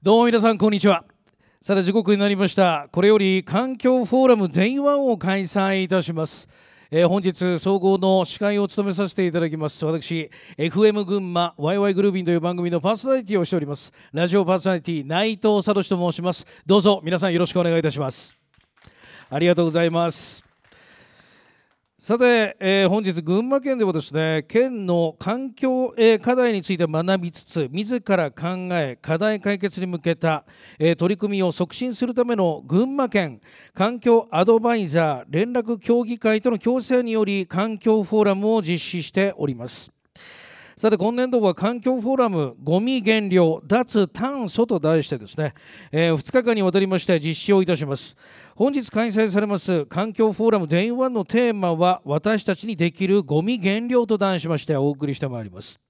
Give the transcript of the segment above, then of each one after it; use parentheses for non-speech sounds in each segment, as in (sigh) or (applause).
どうも皆さんこんにちはさて時刻になりましたこれより環境フォーラム Day1 を開催いたします、えー、本日総合の司会を務めさせていただきます私 FM 群馬 YY グルービンという番組のパーソナリティをしておりますラジオパーソナリティ内藤聡と申しますどうぞ皆さんよろしくお願いいたしますありがとうございますさて、えー、本日群馬県ではですね県の環境、えー、課題について学びつつ自ら考え課題解決に向けた、えー、取り組みを促進するための群馬県環境アドバイザー連絡協議会との共生により環境フォーラムを実施しております。さて今年度は環境フォーラムゴミ減量脱炭素と題してですね、えー、2日間にわたりまして実施をいたします本日開催されます環境フォーラム全員1のテーマは私たちにできるゴミ減量と題しましてお送りしてまいります、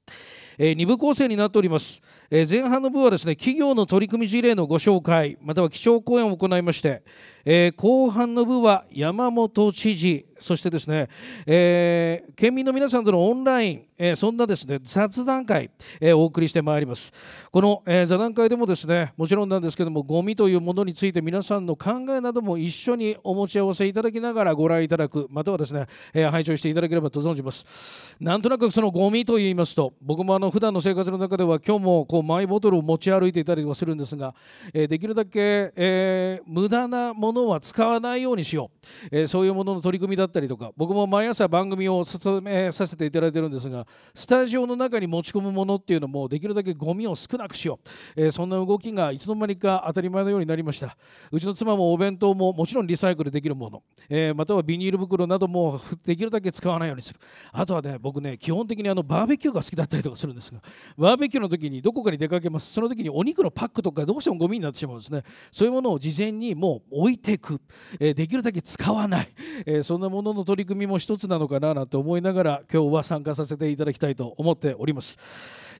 えー、2部構成になっておりますえー、前半の部はですね企業の取り組み事例のご紹介または基調講演を行いまして、えー、後半の部は山本知事そしてですね、えー、県民の皆さんとのオンライン、えそんなですね雑談会、えお送りしてまいりますこの、え座談会でもですねもちろんなんですけどもゴミというものについて皆さんの考えなども一緒にお持ち合わせいただきながらご覧いただくまたはですね、え拝聴していただければと存じますなんとなくそのゴミと言いますと僕もあの普段の生活の中では今日もこうマイボトルを持ち歩いていたりとかするんですが、えー、できるだけ、えー、無駄なものは使わないようにしよう、えー、そういうものの取り組みだったりとか僕も毎朝番組を進めさせていただいてるんですがスタジオの中に持ち込むものっていうのもできるだけゴミを少なくしよう、えそんな動きがいつの間にか当たり前のようになりましたうちの妻もお弁当ももちろんリサイクルできるもの、えまたはビニール袋などもできるだけ使わないようにするあとはね僕ね基本的にあのバーベキューが好きだったりとかするんですがバーベキューの時にどこかかに出かけますその時にお肉のパックとかどうしてもゴミになってしまうんですねそういうものを事前にもう置いていく、えできるだけ使わない、えそんなものの取り組みも一つなのかななんて思いながら今日は参加させていただきたいと思っております。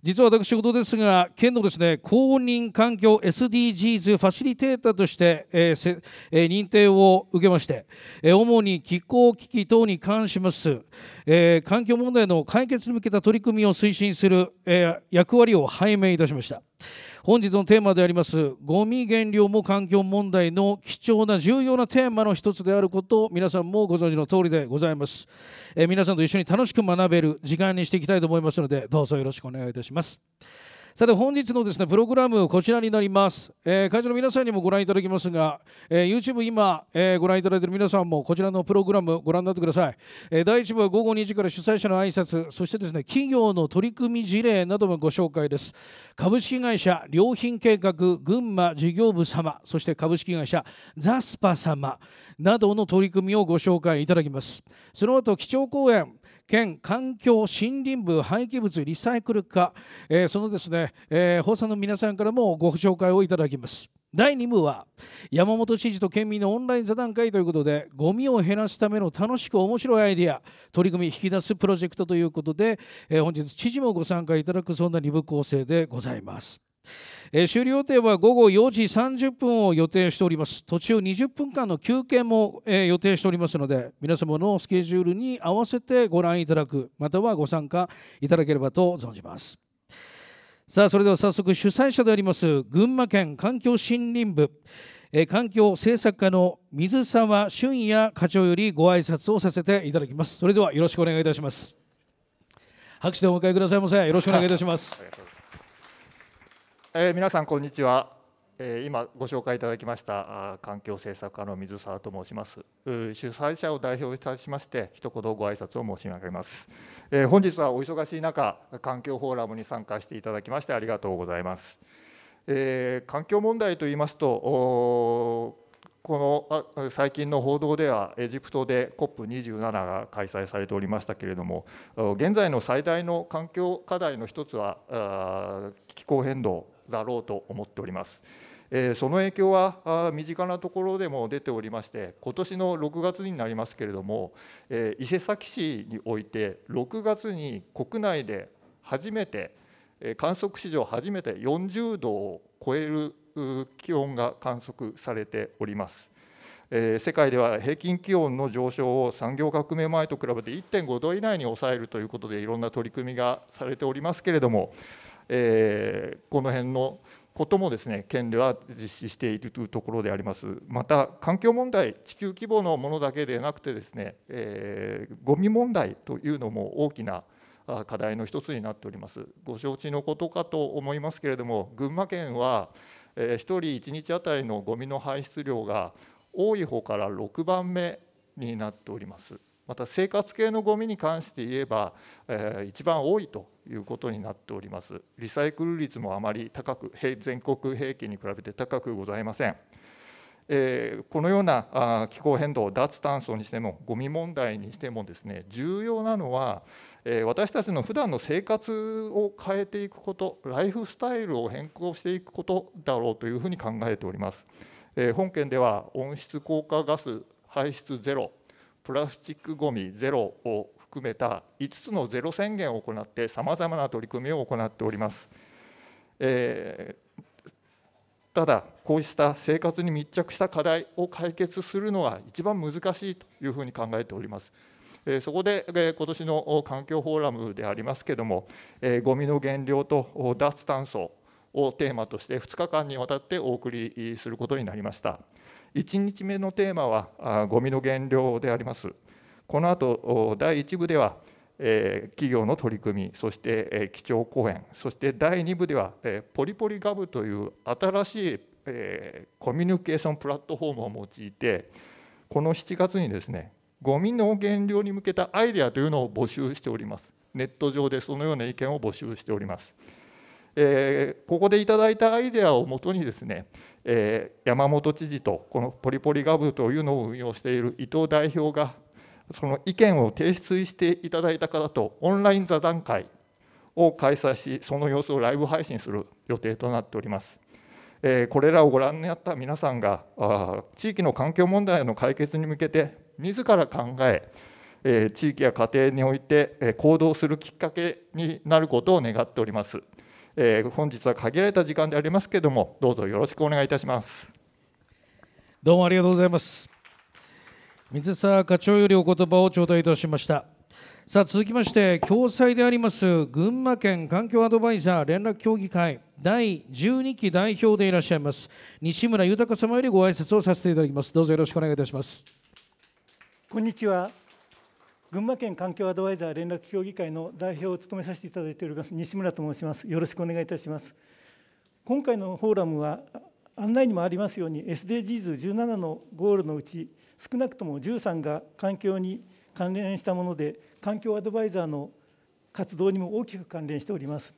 実は私事ですが県のですね公認環境 SDGs ファシリテーターとして、えーえー、認定を受けまして、えー、主に気候危機等に関します、えー、環境問題の解決に向けた取り組みを推進する、えー、役割を拝命いたしました。本日のテーマでありますゴミ減量も環境問題の貴重な重要なテーマの一つであることを皆さんもご存知の通りでございます、えー、皆さんと一緒に楽しく学べる時間にしていきたいと思いますのでどうぞよろしくお願いいたしますさて本日のですねプログラムこちらになります、えー、会場の皆さんにもご覧いただきますが、えー、YouTube 今、えー、ご覧いただいている皆さんもこちらのプログラムご覧になってください、え第1部は午後2時から主催者の挨拶そしてですね企業の取り組み事例などのご紹介です株式会社良品計画群馬事業部様そして株式会社ザスパ様などの取り組みをご紹介いただきますその後基調講演県環境森林部廃棄物リサイクル課、えー、そのですね、えー、放送の皆さんからもご紹介をいただきます第2部は山本知事と県民のオンライン座談会ということでゴミを減らすための楽しく面白いアイディア取り組み引き出すプロジェクトということで、えー、本日知事もご参加いただくそんな2部構成でございますえー、終了予定は午後4時30分を予定しております途中20分間の休憩も、えー、予定しておりますので皆様のスケジュールに合わせてご覧いただくまたはご参加いただければと存じますさあそれでは早速主催者であります群馬県環境森林部えー、環境政策課の水沢俊也課長よりご挨拶をさせていただきますそれではよろしくお願いいたします拍手でお迎えくださいませよろしくお願いいたしますえー、皆さんこんにちは、えー、今ご紹介いただきました環境政策課の水沢と申します主催者を代表いたしまして一言ご挨拶を申し上げます、えー、本日はお忙しい中環境フォーラムに参加していただきましてありがとうございます、え環境問題といいますとこの最近の報道ではエジプトで COP27 が開催されておりましたけれども現在の最大の環境課題の一つは気候変動だろうと思っております。その影響は身近なところでも出ておりまして、今年の6月になりますけれども、伊勢崎市において、6月に国内で初めて、観測史上初めて40度を超える気温が観測されております。世界では平均気温の上昇を産業革命前と比べて1.5度以内に抑えるということでいろんな取り組みがされておりますけれどもえー、この辺のこともですね県では実施しているというところであります。また環境問題、地球規模のものだけでなくてですね、えー、ゴミ問題というのも大きな課題の一つになっております。ご承知のことかと思いますけれども、群馬県は1人1日あたりのゴミの排出量が多い方から6番目になっております。また生活系のゴミに関して言えば、えー、一番多いということになっておりますリサイクル率もあまり高く全国平均に比べて高くございません、えー、このような気候変動脱炭素にしてもゴミ問題にしてもですね重要なのは、えー、私たちの普段の生活を変えていくことライフスタイルを変更していくことだろうというふうに考えております、え本件では温室効果ガス排出ゼロプラスチックごみゼロを含めた5つのゼロ宣言を行ってさまざまな取り組みを行っております。えー、ただこうした生活に密着した課題を解決するのは一番難しいというふうに考えております。そこで今年の環境フォーラムでありますけれども、ゴミの減量と脱炭素をテーマとして2日間にわたってお送りすることになりました。1日目のテーマはゴミの減量でありますこの後第1部では企業の取り組みそして基調講演そして第2部ではポリポリガブという新しいコミュニケーションプラットフォームを用いてこの7月にですねゴミの減量に向けたアイデアというのを募集しておりますネット上でそのような意見を募集しております。えー、ここでいただいたアイデアをもとにですね、えー、山本知事とこのポリポリガブというのを運用している伊藤代表がその意見を提出していただいた方とオンライン座談会を開催しその様子をライブ配信する予定となっております。えー、これらをご覧になった皆さんがあ地域の環境問題の解決に向けて自ら考ええー、地域や家庭において、えー、行動するきっかけになることを願っております。えー、本日は限られた時間でありますけれども、どうぞよろしくお願いいたします。どうもありがとうございます。水沢課長よりお言葉を頂戴いたしました。さあ続きまして共催であります群馬県環境アドバイザー連絡協議会第12期代表でいらっしゃいます西村豊様よりご挨拶をさせていただきますどうぞよろしくお願いいたしますこんにちは群馬県環境アドバイザー連絡協議会の代表を務めさせていただいております西村と申します。よろしくお願いいたします。今回のフォーラムは案内にもありますように SDGs17 のゴールのうち少なくとも13が環境に関連したもので環境アドバイザーの活動にも大きく関連しております。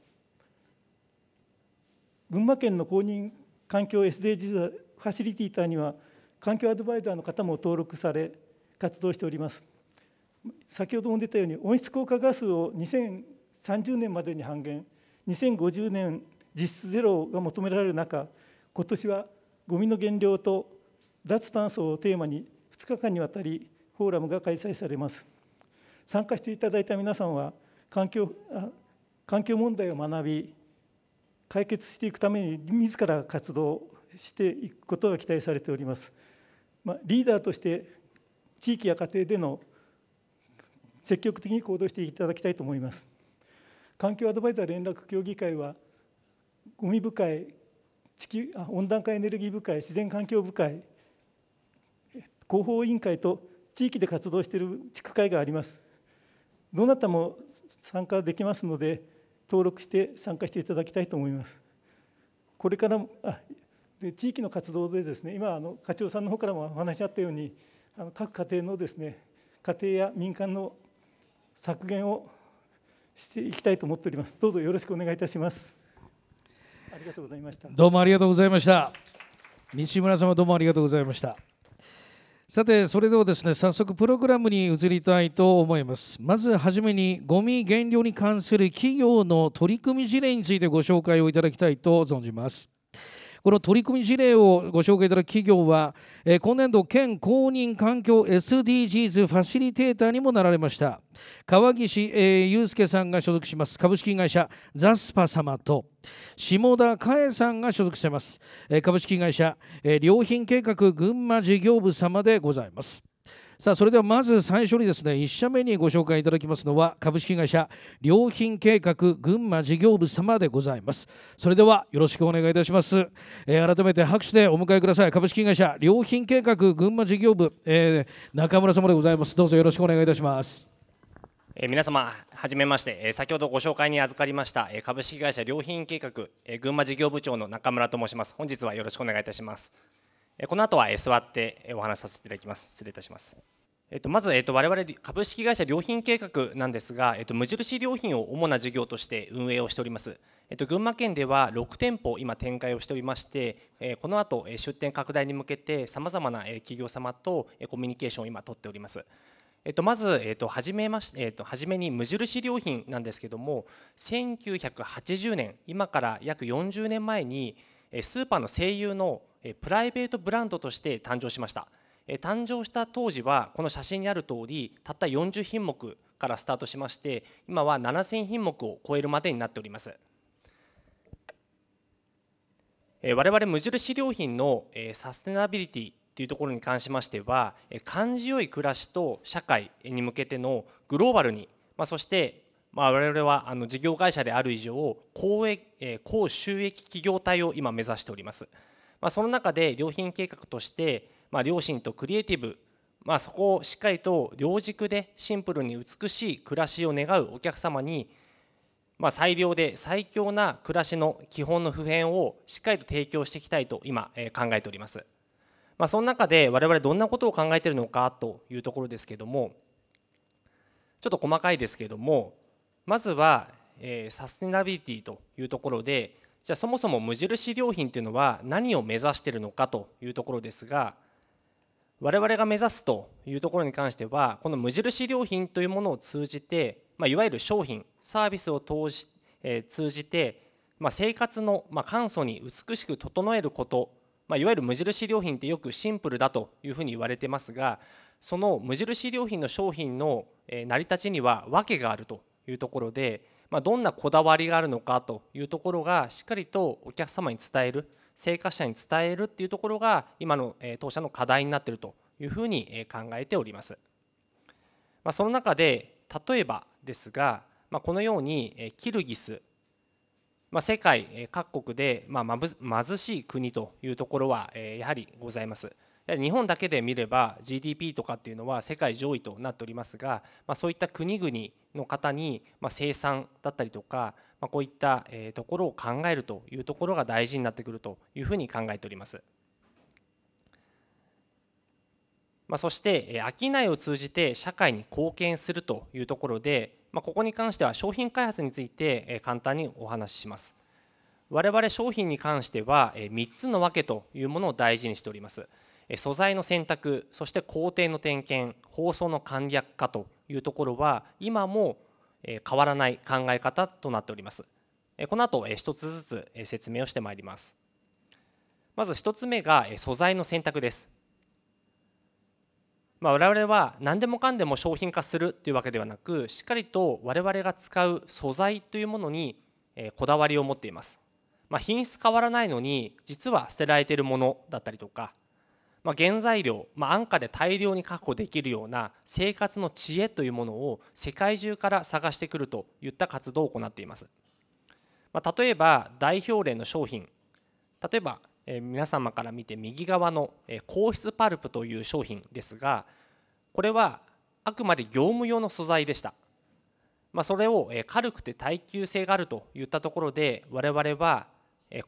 群馬県の公認環境 SDGs ファシリティーターには環境アドバイザーの方も登録され活動しております。先ほども出たように温室効果ガスを2030年までに半減2050年実質ゼロが求められる中今年はゴミの減量と脱炭素をテーマに2日間にわたりフォーラムが開催されます参加していただいた皆さんは環境環境問題を学び解決していくために自ら活動していくことが期待されております、まあ、リーダーとして地域や家庭での積極的に行動していただきたいと思います環境アドバイザー連絡協議会はゴミ部会地球あ温暖化エネルギー部会自然環境部会広報委員会と地域で活動している地区会がありますどなたも参加できますので登録して参加していただきたいと思いますこれからもあで地域の活動でですね今あの課長さんの方からもお話あったようにあの各家庭のですね家庭や民間の削減をしていきたいと思っております。どうぞよろしくお願いいたします。ありがとうございました。どうもありがとうございました。西村様どうもありがとうございました。さてそれではですね早速プログラムに移りたいと思いますまずはじめにゴミ減量に関する企業の取り組み事例についてご紹介をいただきたいと存じますこの取り組み事例をご紹介いただく企業は、え今年度県公認環境 SDGs ファシリテーターにもなられました川岸、えー、祐介さんが所属します株式会社ザスパ様と下田佳恵さんが所属しています、え株式会社、え良品計画群馬事業部様でございますさあそれではまず最初にですね1社目にご紹介いただきますのは株式会社良品計画群馬事業部様でございますそれではよろしくお願いいたします、えー、改めて拍手でお迎えください株式会社良品計画群馬事業部、えー、中村様でございますどうぞよろしくお願いいたします皆様はじめまして、先ほどご紹介に預かりました、株式会社良品計画、群馬事業部長の中村と申します本日はよろしくお願いいたしますこの後は座ってお話しさせていただきます。失礼いたします。えっと、まず、えっと、我々株式会社良品計画なんですが、えっと、無印良品を主な事業として運営をしております。えっと、群馬県では6店舗今展開をしておりまして、えこの後出店拡大に向けてさまざまな企業様とコミュニケーションを今取っております。えっと、まず、えっと、初めまし、えっと、初めに無印良品なんですけども1980年今から約40年前にスーパーの西友のプライベートブランドとして誕生しました誕生した当時はこの写真にある通りたった40品目からスタートしまして今は7000品目を超えるまでになっております我々無印良品のサステナビリティというところに関しましては感じよい暮らしと社会に向けてのグローバルに、まあ、そしてまあ我々はあの事業会社である以上高高収益企業体を今目指しております。まあ、その中で良品計画として、まあ、良心とクリエイティブ、まあ、そこをしっかりと両軸でシンプルに美しい暮らしを願うお客様に、まあ、最良で最強な暮らしの基本の普遍をしっかりと提供していきたいと今、え考えております。まあ、その中で我々どんなことを考えているのかというところですけどもちょっと細かいですけどもまずは、えサステナビリティというところでじゃあそもそも無印良品というのは何を目指しているのかというところですが我々が目指すというところに関してはこの無印良品というものを通じて、まあ、いわゆる商品サービスを通し、えー、通じて、まあ、生活の、まあ、簡素に美しく整えること、まあ、いわゆる無印良品ってよくシンプルだというふうに言われてますがその無印良品の商品の成り立ちには訳があるというところで。まどんなこだわりがあるのかというところがしっかりとお客様に伝える生活者に伝えるっていうところが今の当社の課題になっているというふうに考えております。まその中で例えばですが、まこのようにキルギス、ま世界各国で、ま貧しい国というところはやはりございます。日本だけで見れば GDP とかっていうのは世界上位となっておりますが、まそういった国々の方に、まあ、生産だったりとか、まあ、こういったところを考えるというところが大事になってくるというふうに考えております。まあ、そして商いを通じて社会に貢献するというところで、まあ、ここに関しては商品開発について簡単にお話しします。我々商品に関しては3つの訳というものを大事にしております。素材の選択、そして工程の点検、包装の簡略化というところは今も変わらない考え方となっておりますこの後一つずつ説明をしてまいりますまず一つ目が素材の選択ですまあ、我々は何でもかんでも商品化するというわけではなくしっかりと我々が使う素材というものにこだわりを持っています、まあ、品質変わらないのに実は捨てられているものだったりとかまあ、原材料、まあ、安価で大量に確保できるような生活の知恵というものを世界中から探してくるといった活動を行っています、まあ、例えば代表例の商品例えば、え皆様から見て右側の、え硬質パルプという商品ですがこれはあくまで業務用の素材でした、まあ、それを軽くて耐久性があるといったところで我々は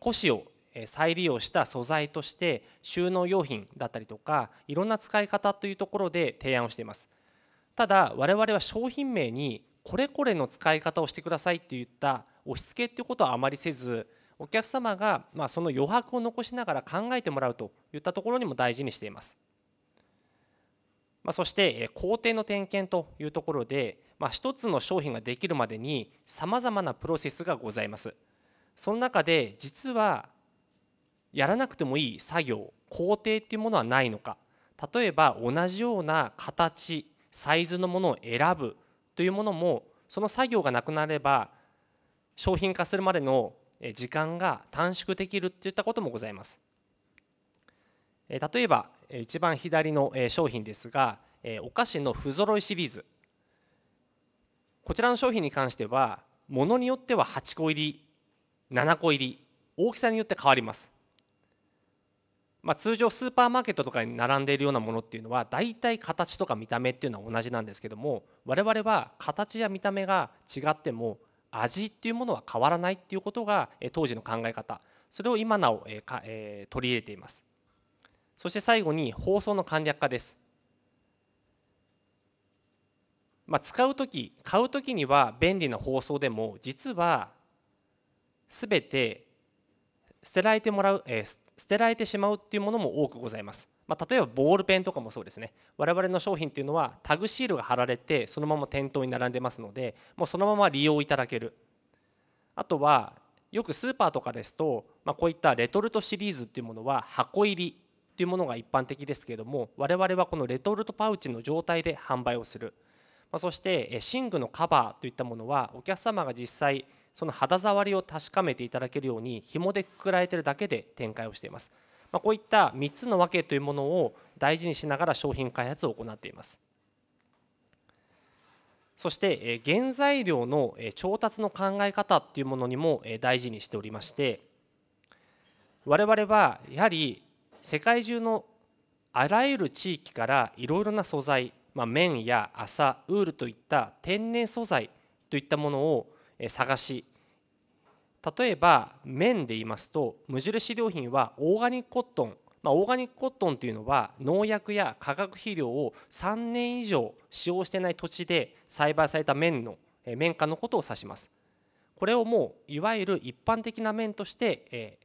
古紙を再利用した素材として収納用品だったりとかいろんな使い方というところで提案をしていますただ我々は商品名にこれこれの使い方をしてくださいって言った押し付けっていうことはあまりせずお客様がまその余白を残しながら考えてもらうといったところにも大事にしています、まそして工程の点検というところで、ま1つの商品ができるまでに様々なプロセスがございますその中で実はやらなくてもいい作業工程っていうものはないのか例えば同じような形サイズのものを選ぶというものもその作業がなくなれば商品化するまでの時間が短縮できるといったこともございます例えば一番左の商品ですがお菓子の不揃いシリーズこちらの商品に関してはものによっては8個入り7個入り大きさによって変わりますまあ、通常スーパーマーケットとかに並んでいるようなものっていうのは大体形とか見た目っていうのは同じなんですけども我々は形や見た目が違っても味っていうものは変わらないっていうことが当時の考え方それを今なお取り入れていますそして最後に放送の簡略化です、まあ、使う時買う時には便利な包装でも実は全て捨てられてもらう、えー、捨てられてしまうっていうものも多くございます、まあ、例えばボールペンとかもそうですね我々の商品っていうのはタグシールが貼られてそのまま店頭に並んでますのでもうそのまま利用いただけるあとはよくスーパーとかですと、まあ、こういったレトルトシリーズっていうものは箱入りっていうものが一般的ですけれども我々はこのレトルトパウチの状態で販売をする、まあ、そして寝具のカバーといったものはお客様が実際その肌触りを確かめていただけるように紐でくくられてるだけで展開をしています、まあ、こういった3つの訳というものを大事にしながら商品開発を行っていますそして原材料の調達の考え方というものにも大事にしておりまして我々はやはり世界中のあらゆる地域からいろいろな素材、まあ、綿や麻ウールといった天然素材といったものを探し例えば綿で言いますと無印良品はオーガニックコットンまあ、オーガニックコットンというのは農薬や化学肥料を3年以上使用してない土地で栽培された綿の綿花のことを指しますこれをもういわゆる一般的な綿として、え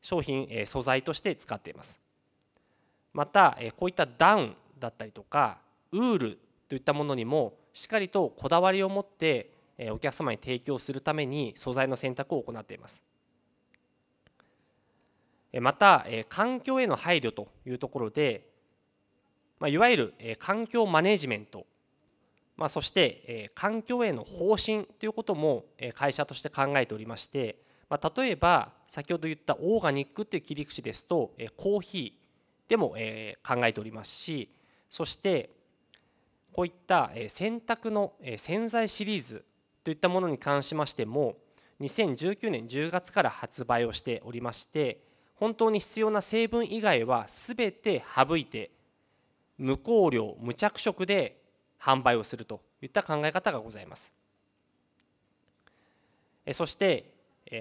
商品、え素材として使っていますまた、えこういったダウンだったりとかウールといったものにもしっかりとこだわりを持ってお客様に提供するために素材の選択を行っていますまた環境への配慮というところでいわゆる環境マネジメントまそして環境への方針ということも会社として考えておりまして、ま例えば先ほど言ったオーガニックという切り口ですとコーヒーでも考えておりますしそしてこういった洗濯の洗剤シリーズといったものに関しましても2019年10月から発売をしておりまして本当に必要な成分以外は全て省いて無香料無着色で販売をするといった考え方がございますそして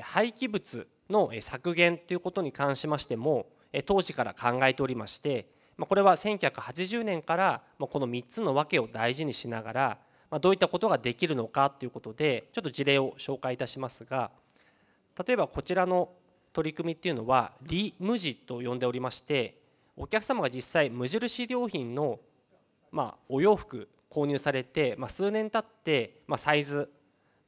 廃棄物の削減ということに関しましても当時から考えておりましてこれは1980年からこの3つの訳を大事にしながらまどういったことができるのかということでちょっと事例を紹介いたしますが例えばこちらの取り組みっていうのはリムジと呼んでおりましてお客様が実際無印良品のまお洋服購入されてま数年経ってまサイズ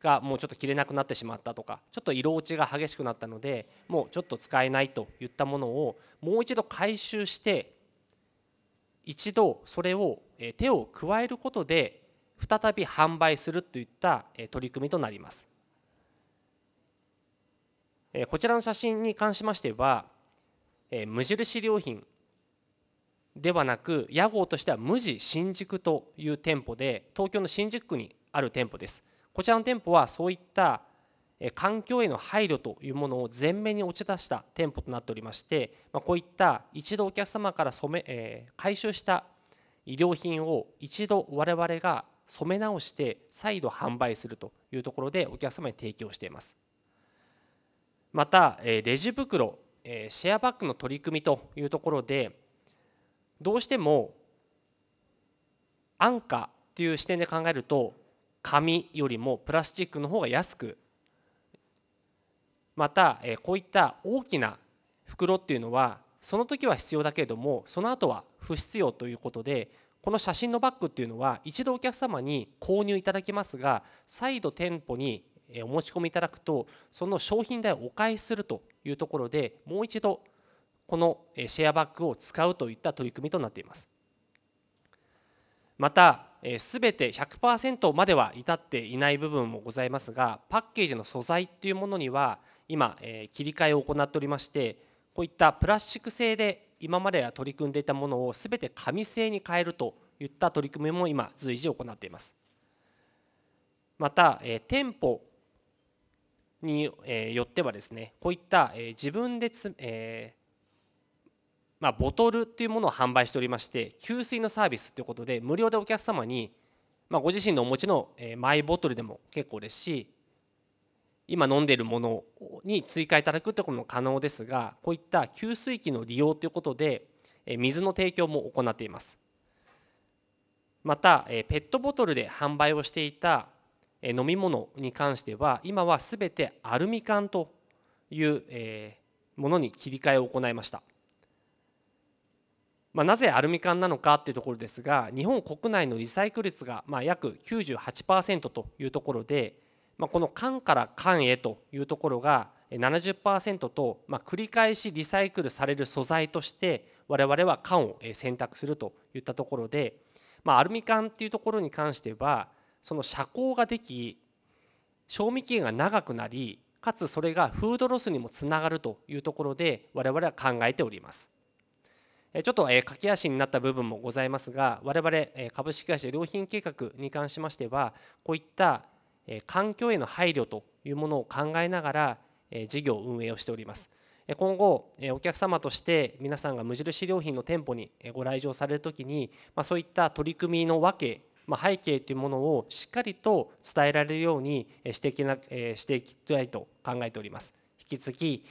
がもうちょっと着れなくなってしまったとかちょっと色落ちが激しくなったのでもうちょっと使えないといったものをもう一度回収して一度それを手を加えることで再び販売するといった取り組みとなりますこちらの写真に関しましては無印良品ではなく屋号としては無地新宿という店舗で東京の新宿区にある店舗ですこちらの店舗はそういった環境への配慮というものを前面に打ち出した店舗となっておりましてこういった一度お客様から染め回収した衣料品を一度我々が染め直して再度販売するというところでお客様に提供していますまたレジ袋シェアバッグの取り組みというところでどうしても安価っていう視点で考えると紙よりもプラスチックの方が安くまたこういった大きな袋っていうのはその時は必要だけれどもその後は不必要ということでこの写真のバッグっていうのは一度お客様に購入いただきますが再度店舗にお持ち込みいただくとその商品代をお返しするというところでもう一度このシェアバッグを使うといった取り組みとなっていますまたすべて100%までは至っていない部分もございますがパッケージの素材っていうものには今切り替えを行っておりましてこういったプラスチック製で今までは取り組んでいたものをすべて紙製に変えるといった取り組みも今随時行っています。また、え店舗に、よってはですねこういった、え自分でつ、えー、まあ、ボトルというものを販売しておりまして給水のサービスということで無料でお客様に、まあ、ご自身のお持ちの、えマイボトルでも結構ですし今飲んでいるものに追加いただくとことも可能ですがこういった給水器の利用ということで水の提供も行っていますまたペットボトルで販売をしていた飲み物に関しては今はすべてアルミ缶というものに切り替えを行いました、まあ、なぜアルミ缶なのかというところですが日本国内のリサイクル率がまあ約98%というところでまあ、この缶から缶へというところが70%と、まあ、繰り返しリサイクルされる素材として我々は缶を選択するといったところで、まあ、アルミ缶っていうところに関してはその遮光ができ賞味期限が長くなりかつそれがフードロスにもつながるというところで我々は考えておりますちょっと駆け足になった部分もございますが我々株式会社良品計画に関しましてはこういった環境への配慮というものを考えながら事業運営をしております今後お客様として皆さんが無印良品の店舗にご来場されるときにそういった取り組みの訳背景というものをしっかりと伝えられるようにしていきなしていきたいと考えております引き続き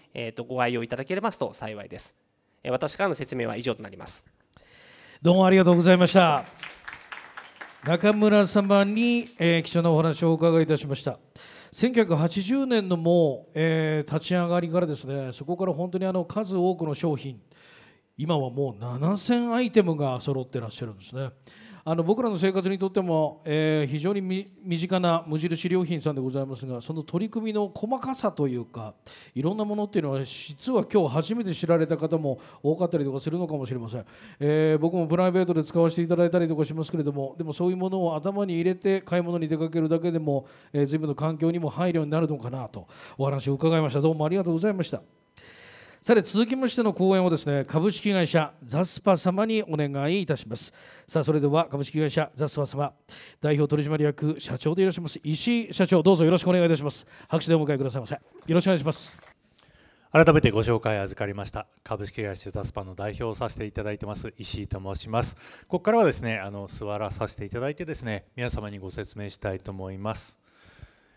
ご愛用いただければと幸いです私からの説明は以上となりますどうもありがとうございました中村様に、えー、貴重なお話をお伺いいたしました1980年のもう、えー、立ち上がりからですねそこから本当にあの数多くの商品今はもう7000アイテムが揃ってらっしゃるんですねあの僕らの生活にとっても、えー、非常に身近な無印良品さんでございますがその取り組みの細かさというかいろんなものっていうのは実は今日初めて知られた方も多かったりとかするのかもしれません、えー、僕もプライベートで使わせていただいたりとかしますけれどもでもそういうものを頭に入れて買い物に出かけるだけでも、えー、随分の環境にも配慮になるのかなとお話を伺いましたどうもありがとうございました。さて続きましての講演をですね株式会社ザスパ様にお願いいたしますさあそれでは株式会社ザスパ様代表取締役社長でいらっしゃいます石井社長どうぞよろしくお願いいたします拍手でお迎えくださいませよろしくお願いします改めてご紹介預かりました株式会社ザスパの代表をさせていただいてます石井と申しますここからはですねあの座らさせていただいてですね皆様にご説明したいと思います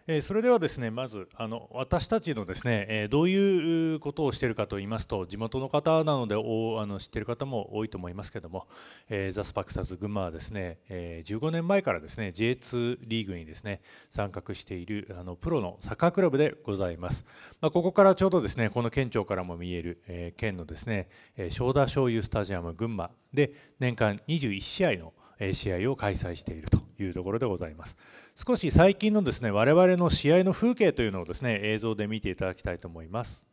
えそれではですねまずあの私たちのですね、えどういうことをしているかと言いますと地元の方なのでおあの知っている方も多いと思いますけども、えザスパクサズ群馬はですね、え15年前からですね J2 リーグにですね参画しているあのプロのサッカークラブでございます、まあ、ここからちょうどですねこの県庁からも見える、え県のですね正田醤油スタジアム群馬で年間21試合の試合を開催しているというところでございます。少し最近のですね我々の試合の風景というのをですね映像で見ていただきたいと思います。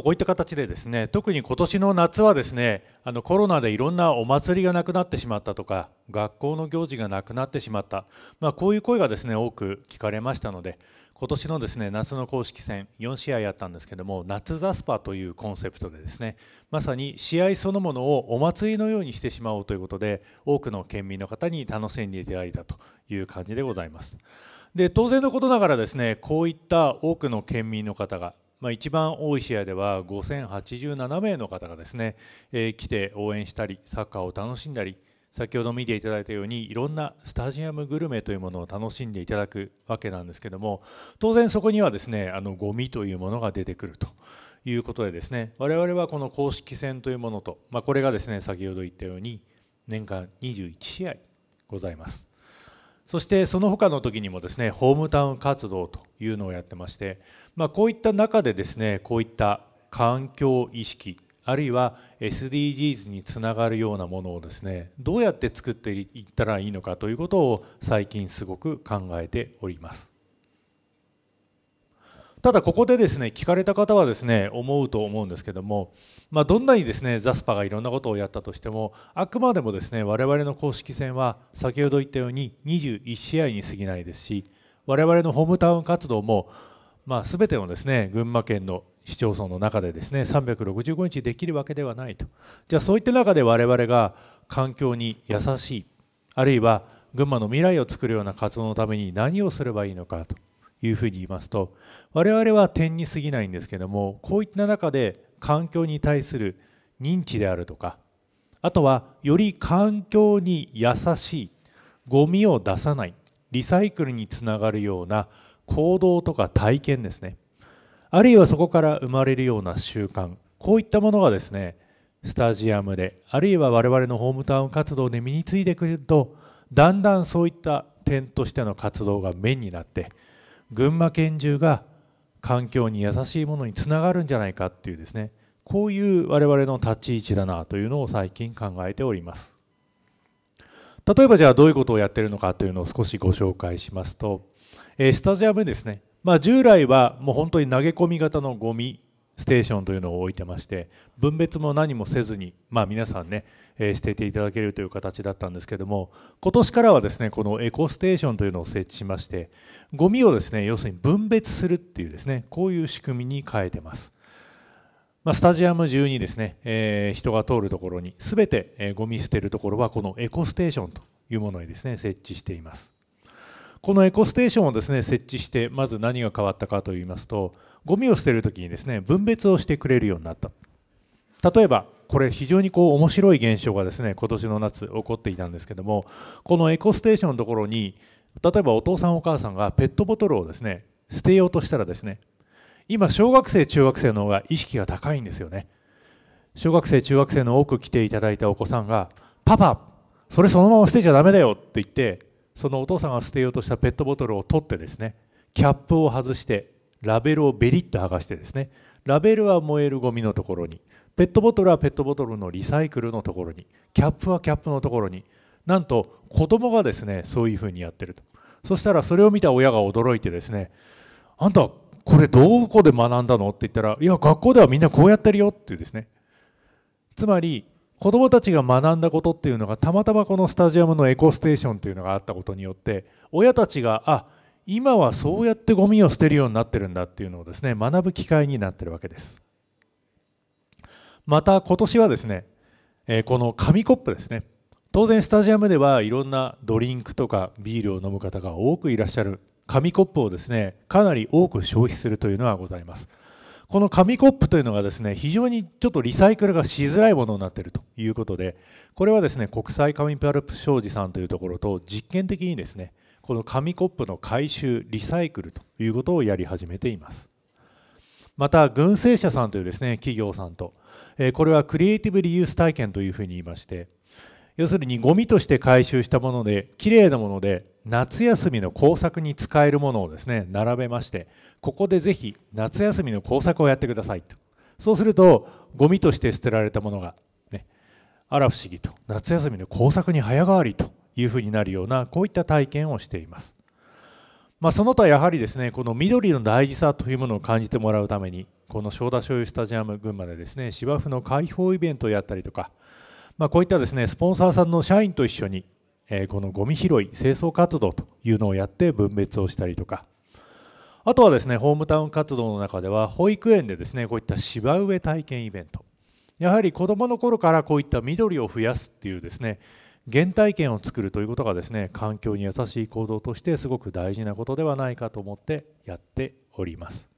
とこういった形でですね特に今年の夏はですねあのコロナでいろんなお祭りがなくなってしまったとか学校の行事がなくなってしまった、まあ、こういう声がですね多く聞かれましたので今年のですね夏の公式戦4試合やったんですけども夏ザスパというコンセプトでですねまさに試合そのものをお祭りのようにしてしまおうということで多くの県民の方に楽しんでいただいたという感じでございます。で当然のことながらですねこういった多くの県民の方がまあ、一番多い試合では5087名の方がですね、えー、来て応援したりサッカーを楽しんだり先ほど見ていただいたようにいろんなスタジアムグルメというものを楽しんでいただくわけなんですけども当然そこにはですねあのゴミというものが出てくると。いうことでですね我々はこの公式戦というものと、まあ、これがですね先ほど言ったように年間21試合ございますそしてその他の時にもですねホームタウン活動というのをやってまして、まあ、こういった中でですねこういった環境意識あるいは SDGs につながるようなものをですねどうやって作っていったらいいのかということを最近すごく考えております。ただここでですね聞かれた方はですね思うと思うんですけども、まあ、どんなにですねザスパがいろんなことをやったとしてもあくまでもですね我々の公式戦は先ほど言ったように21試合に過ぎないですし我々のホームタウン活動も、まあ、全てのですね群馬県の市町村の中でですね365日できるわけではないとじゃあそういった中で我々が環境に優しいあるいは群馬の未来を作るような活動のために何をすればいいのかというふうに言いますと我々は点に過ぎないんですけどもこういった中で環境に対する認知であるとかあとはより環境に優しいゴミを出さないリサイクルにつながるような行動とか体験ですねあるいはそこから生まれるような習慣こういったものがですねスタジアムであるいは我々のホームタウン活動で身についてくるとだんだんそういった点としての活動が面になって群馬拳銃が環境に優しいものにつながるんじゃないかっていうですねこういう我々の立ち位置だなというのを最近考えております例えばじゃあどういうことをやってるのかというのを少しご紹介しますと、えー、スタジアムですね、まあ、従来はもう本当に投げ込み型のゴミステーションというのを置いてまして分別も何もせずに、まあ、皆さんね、えー、していていただけるという形だったんですけども今年からはですねこのエコステーションというのを設置しましてゴミをですね要するに分別するっていうですねこういう仕組みに変えてます。まあ、スタジアム中にですね、えー、人が通るところに全て、えゴミ捨てるところはこのエコステーションというものにですね設置しています。このエコステーションをですね設置してまず何が変わったかといいますとゴミを捨てる時にですね分別をしてくれるようになった例えばこれ非常にこう面白い現象がですね今年の夏起こっていたんですけどもこのエコステーションのところに例えばお父さんお母さんがペットボトルをですね捨てようとしたらですね今小学生中学生の方が意識が高いんですよね小学生中学生の多く来ていただいたお子さんが「パパそれそのまま捨てちゃだめだよ」って言ってそのお父さんが捨てようとしたペットボトルを取ってですねキャップを外してラベルをベリッと剥がしてですねラベルは燃えるゴミのところにペットボトルはペットボトルのリサイクルのところにキャップはキャップのところになんと子供がですねそういうふうにやってるとそしたらそれを見た親が驚いてですねあんたこれどこで学んだのって言ったらいや学校ではみんなこうやってるよっていうですねつまり子どもたちが学んだことっていうのがたまたまこのスタジアムのエコステーションというのがあったことによって親たちがあ今はそうやってゴミを捨てるようになってるんだっていうのをですね学ぶ機会になってるわけですまた今年はですね、えこの紙コップですね当然スタジアムではいろんなドリンクとかビールを飲む方が多くいらっしゃる紙コップをですねかなり多く消費するというのはございますこの紙コップというのがですね非常にちょっとリサイクルがしづらいものになっているということでこれはですね国際紙パルプ商事さんというところと実験的にですねこの紙コップの回収リサイクルということをやり始めていますまた群生社さんというですね企業さんとこれはクリエイティブリユース体験というふうに言いまして要するにゴミとして回収したものできれいなもので夏休みの工作に使えるものをですね並べましてここでぜひ夏休みの工作をやってくださいとそうするとゴミとして捨てられたものが、ね、あら不思議と夏休みの工作に早変わりというふうになるようなこういった体験をしています。まあ、その他やはりですねこの緑の大事さというものを感じてもらうためにこの正田醤油スタジアム群馬でですね芝生の開放イベントをやったりとか、まあ、こういったですねスポンサーさんの社員と一緒に、えー、このゴミ拾い清掃活動というのをやって分別をしたりとかあとはですねホームタウン活動の中では保育園でですねこういった芝植え体験イベントやはり子どもの頃からこういった緑を増やすっていうですね原体験を作るということがですね環境に優しい行動としてすごく大事なことではないかと思ってやっております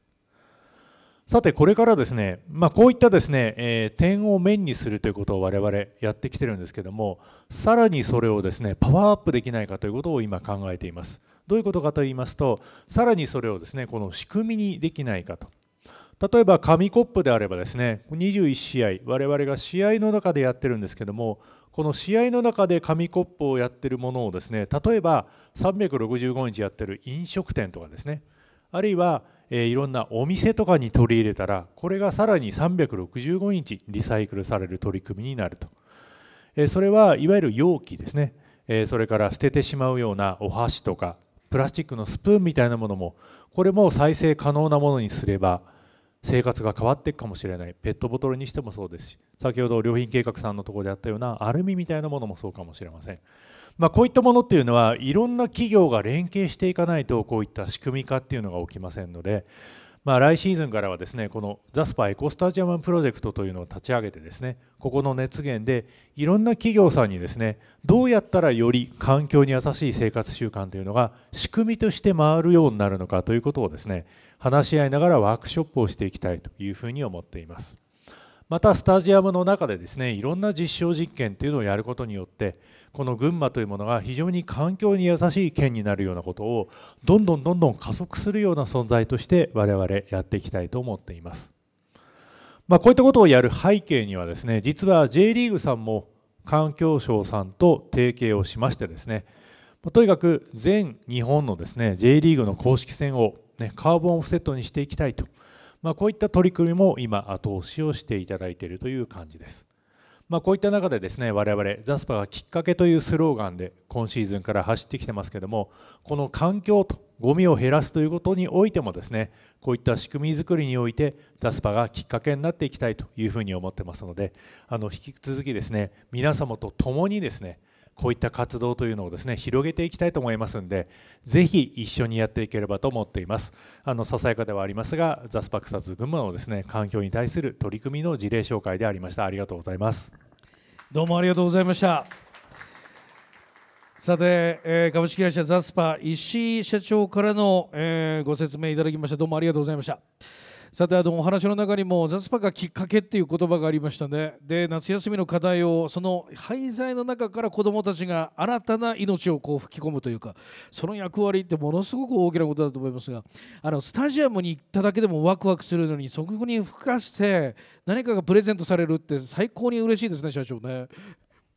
さてこれからですね、まあ、こういったですね、えー、点を面にするということを我々やってきてるんですけどもさらにそれをですねパワーアップできないかということを今考えていますどういうことかと言いますとさらにそれをですねこの仕組みにできないかと例えば紙コップであればですね21試合我々が試合の中でやってるんですけどもこの試合の中で紙コップをやってるものをですね例えば365日やってる飲食店とかですねあるいは、えー、いろんなお店とかに取り入れたらこれがさらに365日リサイクルされる取り組みになると、えー、それはいわゆる容器ですね、えー、それから捨ててしまうようなお箸とかプラスチックのスプーンみたいなものもこれも再生可能なものにすれば生活が変わっていくかもしれないペットボトルにしてもそうですし先ほど良品計画さんのところであったようなアルミみたいなものもそうかもしれません、まあ、こういったものっていうのはいろんな企業が連携していかないとこういった仕組み化っていうのが起きませんので、まあ、来シーズンからはですねこのザスパエコスタジアムプロジェクトというのを立ち上げてですねここの熱源でいろんな企業さんにですねどうやったらより環境に優しい生活習慣というのが仕組みとして回るようになるのかということをですね話し合いながらワークショップをしていきたいというふうに思っていますまたスタジアムの中でですねいろんな実証実験というのをやることによってこの群馬というものが非常に環境に優しい県になるようなことをどんどんどんどん加速するような存在として我々やっていきたいと思っています、まあ、こういったことをやる背景にはですね実は J リーグさんも環境省さんと提携をしましてですねとにかく全日本のですね J リーグの公式戦をね、カーボンオフセットにしていきたいと、まあ、こういった取り組みも今後押しをしていただいているという感じです。まあ、こういった中でですね我々ザスパがきっかけというスローガンで今シーズンから走ってきてますけどもこの環境とゴミを減らすということにおいてもですねこういった仕組みづくりにおいてザスパがきっかけになっていきたいというふうに思ってますのであの引き続きですね皆様と共にですねこういった活動というのをですね広げていきたいと思いますんでぜひ一緒にやっていければと思っていますあのささやかではありますがザスパクサズ群馬のですね環境に対する取り組みの事例紹介でありましたありがとうございますどうもありがとうございましたさて、えー、株式会社ザスパ石井社長からの、えー、ご説明いただきましたどうもありがとうございましたさてあのお話の中にも「雑スパがきっかけ」っていう言葉がありましたねで夏休みの課題をその廃材の中から子どもたちが新たな命をこう吹き込むというかその役割ってものすごく大きなことだと思いますがあのスタジアムに行っただけでもワクワクするのにそこに吹かして何かがプレゼントされるって最高に嬉しいですね社長ね。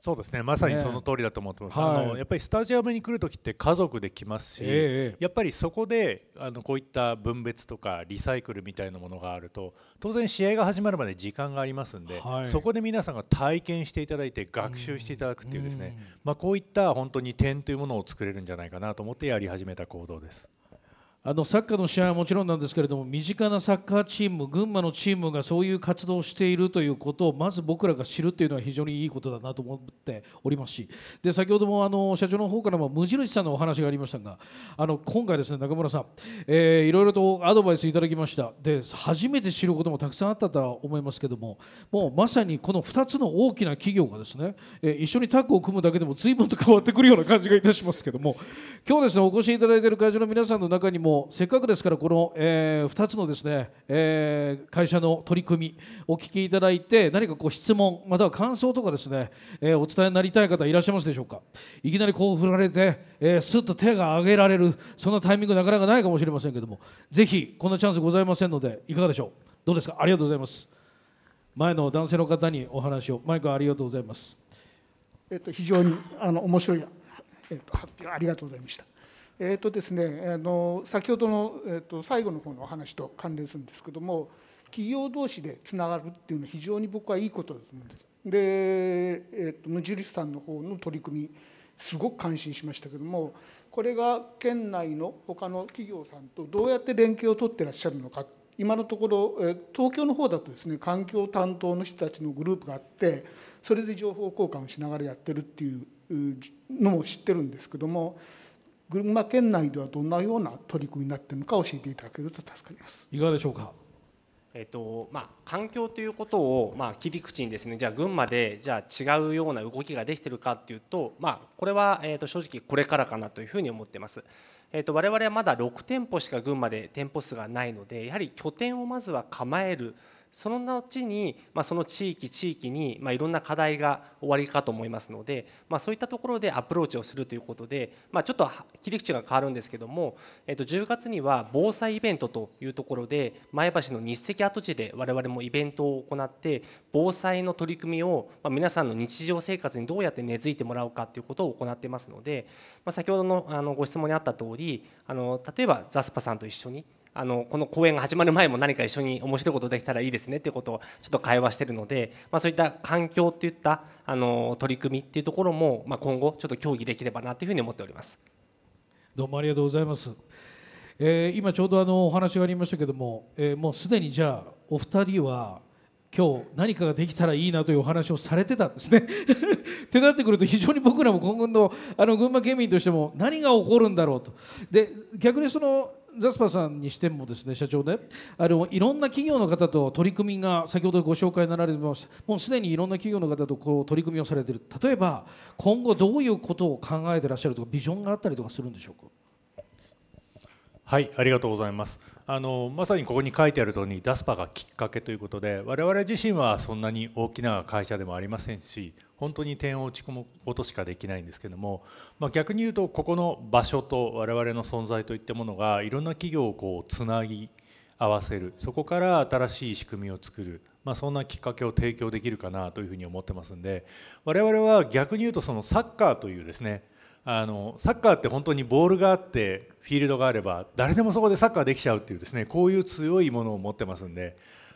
そうですねまさにその通りだと思ってます、えあの、やっぱりスタジアムに来る時って家族で来ますし、えー、やっぱりそこであのこういった分別とかリサイクルみたいなものがあると当然試合が始まるまで時間がありますんで、はい、そこで皆さんが体験していただいて学習していただくっていうですね、まあ、こういった本当に点というものを作れるんじゃないかなと思ってやり始めた行動です。あのサッカーの試合はもちろんなんですけれども身近なサッカーチーム群馬のチームがそういう活動をしているということをまず僕らが知るというのは非常にいいことだなと思っておりますしで先ほどもあの社長の方からも無印さんのお話がありましたがあの今回ですね中村さん、えいろいろとアドバイスいただきましたで初めて知ることもたくさんあったとは思いますけどももうまさにこの2つの大きな企業がですね、え一緒にタッグを組むだけでも随分と変わってくるような感じがいたしますけども今日ですねお越しいただいている会場の皆さんの中にもせっかくですからこの、えー、2つのですね、えー、会社の取り組みお聞きいただいて何かこう質問または感想とかですね、えー、お伝えになりたい方いらっしゃいますでしょうかいきなりこう振られて、えー、すっと手が挙げられるそんなタイミングなかなかないかもしれませんけどもぜひこんなチャンスございませんのでいかがでしょうどうですかありがとうございます前の男性の方にお話をマイクありがとうございますえっと非常にあの面白いえっと、発表ありがとうございました。えーとですね、あの先ほどの、えー、と最後の方のお話と関連するんですけども企業同士でつながるっていうのは非常に僕はいいことだと思うんです。で、えー、と無印さんの方の取り組みすごく感心しましたけどもこれが県内の他の企業さんとどうやって連携を取ってらっしゃるのか今のところ東京の方だとですね環境担当の人たちのグループがあってそれで情報交換をしながらやってるっていうのも知ってるんですけども。群馬県内ではどんなような取り組みになっているのか教えていただけると助かります。いかがでしょうか。えっとまあ、環境ということを、まあ、切り口にですねじゃあ群馬でじゃあ違うような動きができてるかっていうと、まあ、これは、えー、と正直これからかなというふうに思ってます。えー、と我々はまだ6店舗しか群馬で店舗数がないのでやはり拠点をまずは構える。その後に、まあ、その地域地域に、まあ、いろんな課題が終わりかと思いますので、まあ、そういったところでアプローチをするということで、まあ、ちょっと切り口が変わるんですけども、えっと、10月には防災イベントというところで前橋の日赤跡地で我々もイベントを行って防災の取り組みを、まあ、皆さんの日常生活にどうやって根付いてもらうかということを行ってますので、まあ、先ほどのあのご質問にあった通りあ例えばザスパさんと一緒にあのこの公演が始まる前も何か一緒に面白いことできたらいいですねっていうことをちょっと会話してるので、まあ、そういった環境っていったあの取り組みっていうところも、まあ、今後ちょっと協議できればなというふうに思っておりますどうもありがとうございます、えー、今ちょうどあのお話がありましたけども、えー、もうすでにじゃあお二人は今日何かができたらいいなというお話をされてたんですね (laughs) ってなってくると非常に僕らも今後のあの群馬県民としても何が起こるんだろうとで逆にそのザスパさんにしてもですね社長ねあのいろんな企業の方と取り組みが先ほどご紹介になられてましたもうすでにいろんな企業の方とこう取り組みをされてる例えば今後どういうことを考えてらっしゃるとかビジョンがあったりとかするんでしょうかはいありがとうございますあのまさにここに書いてある通りダスパがきっかけということで我々自身はそんなに大きな会社でもありませんし本当に点を打ち込むことしかできないんですけども、まあ、逆に言うとここの場所と我々の存在といったものがいろんな企業をこうつなぎ合わせるそこから新しい仕組みを作る、まあ、そんなきっかけを提供できるかなというふうに思ってますんで我々は逆に言うとそのサッカーというですねあのサッカーって本当にボールがあってフィールドがあれば誰でもそこでサッカーできちゃうっていうですねこういう強いものを持ってますんで、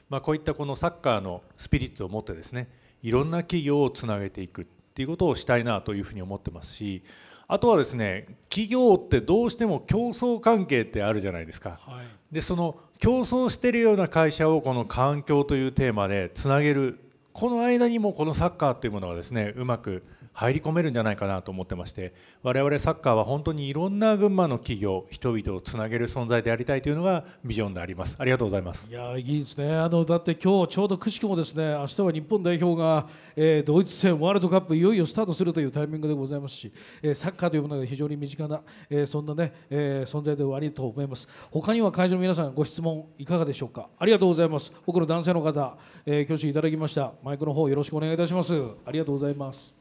まあ、こういったこのサッカーのスピリッツを持ってですねいろんな企業をつなげていくっていうことをしたいなというふうに思ってますしあとはですね企業ってどうしても競争関係ってあるじゃないですか、はい、でその競争してるような会社をこの環境というテーマでつなげるこの間にもこのサッカーというものはですねうまく入り込めるんじゃないかなと思ってまして我々サッカーは本当にいろんな群馬の企業人々をつなげる存在でありたいというのがビジョンでありますありがとうございますいやいいですねあのだって今日ちょうどくしくもですね明日は日本代表が、えー、ドイツ戦ワールドカップいよいよスタートするというタイミングでございますし、えー、サッカーというものが非常に身近な、えー、そんなね、えー、存在でありと思います他には会場の皆さんご質問いかがでしょうかありがとうございます僕の男性の方、えー、挙手いただきましたマイクの方よろしくお願いいたしますありがとうございます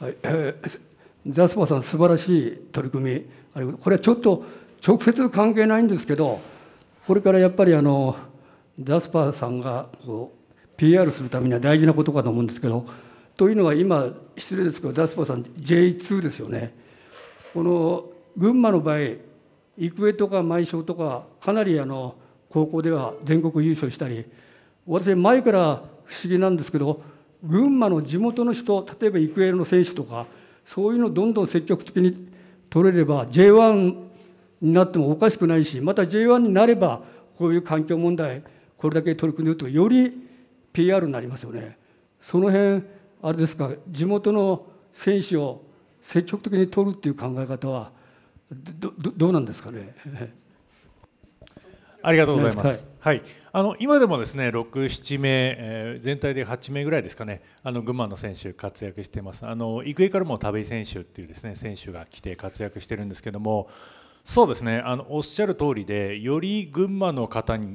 はいえー、ザスパさん素晴らしい取り組みこれはちょっと直接関係ないんですけどこれからやっぱりあのザスパさんがこう PR するためには大事なことかと思うんですけどというのは今失礼ですけどザスパさん J2 ですよねこの群馬の場合育英とか舞翔とかかなりあの高校では全国優勝したり私前から不思議なんですけど群馬の地元の人例えば育英の選手とかそういうのをどんどん積極的に取れれば J1 になってもおかしくないしまた J1 になればこういう環境問題これだけ取り組んでるとより PR になりますよね。その辺あれですか地元の選手を積極的に取るっていう考え方はどどうなんですかね。ありがとうございます。はい、はいあの今でもですね6、7名、えー、全体で8名ぐらいですかね、あの群馬の選手、活躍してます、あの育英からも田部井選手っていうですね選手が来て活躍してるんですけども、そうですねあのおっしゃる通りで、より群馬の方に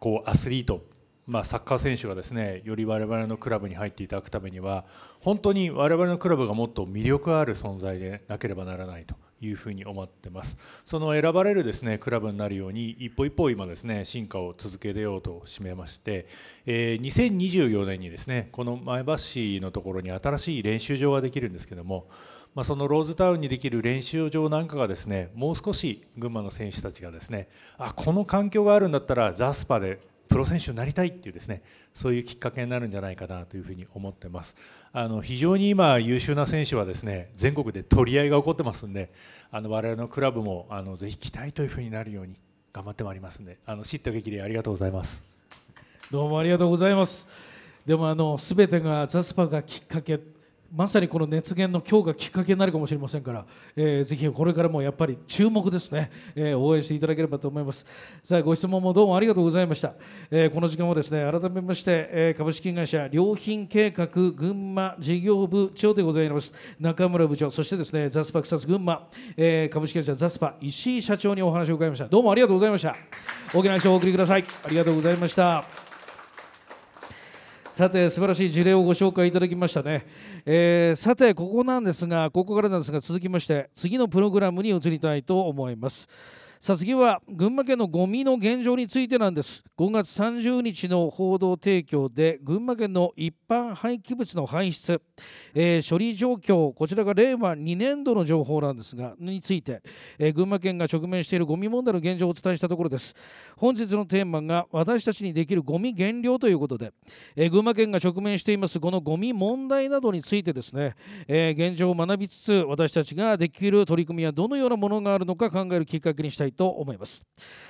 こうアスリート、まあ、サッカー選手がですねより我々のクラブに入っていただくためには、本当に我々のクラブがもっと魅力ある存在でなければならないと。いうふうに思ってますその選ばれるですねクラブになるように一歩一歩今ですね進化を続けようとしめまして、えー、2024年にですねこの前橋市のところに新しい練習場ができるんですけども、まあ、そのローズタウンにできる練習場なんかがですねもう少し群馬の選手たちがですねあこの環境があるんだったらザスパでプロ選手になりたいっていうですねそういうきっかけになるんじゃないかなというふに思ってますあの非常に今優秀な選手はですね全国で取り合いが起こってますんであの我々のクラブもあのぜひ期待というふうになるように頑張ってまいりますんであの叱咤激励ありがとうございますどうもありがとうございますでもあの全てがザスパがきっかけまさにこの熱源の今日がきっかけになるかもしれませんから、えー、ぜひこれからもやっぱり注目ですね、えー、応援していただければと思いますさあご質問もどうもありがとうございました、えー、この時間はですね改めまして、えー、株式会社良品計画群馬事業部長でございます中村部長そしてですねザスパ草津群馬、えー、株式会社ザスパ石井社長にお話を伺いましたどうもありがとうございました大きな拍手をお送りくださいありがとうございましたさて素晴らしい事例をご紹介いただきましたね、えー、さてここなんですがここからなんですが続きまして次のプログラムに移りたいと思います。さあ次は群馬県のゴミの現状についてなんです5月30日の報道提供で群馬県の一般廃棄物の排出、えー、処理状況こちらが令和2年度の情報なんですがについて、えー、群馬県が直面しているゴミ問題の現状をお伝えしたところです本日のテーマが私たちにできるゴミ減量ということで、えー、群馬県が直面していますこのゴミ問題などについてですね、え現状を学びつつ私たちができる取り組みはどのようなものがあるのか考えるきっかけにしたいいと思います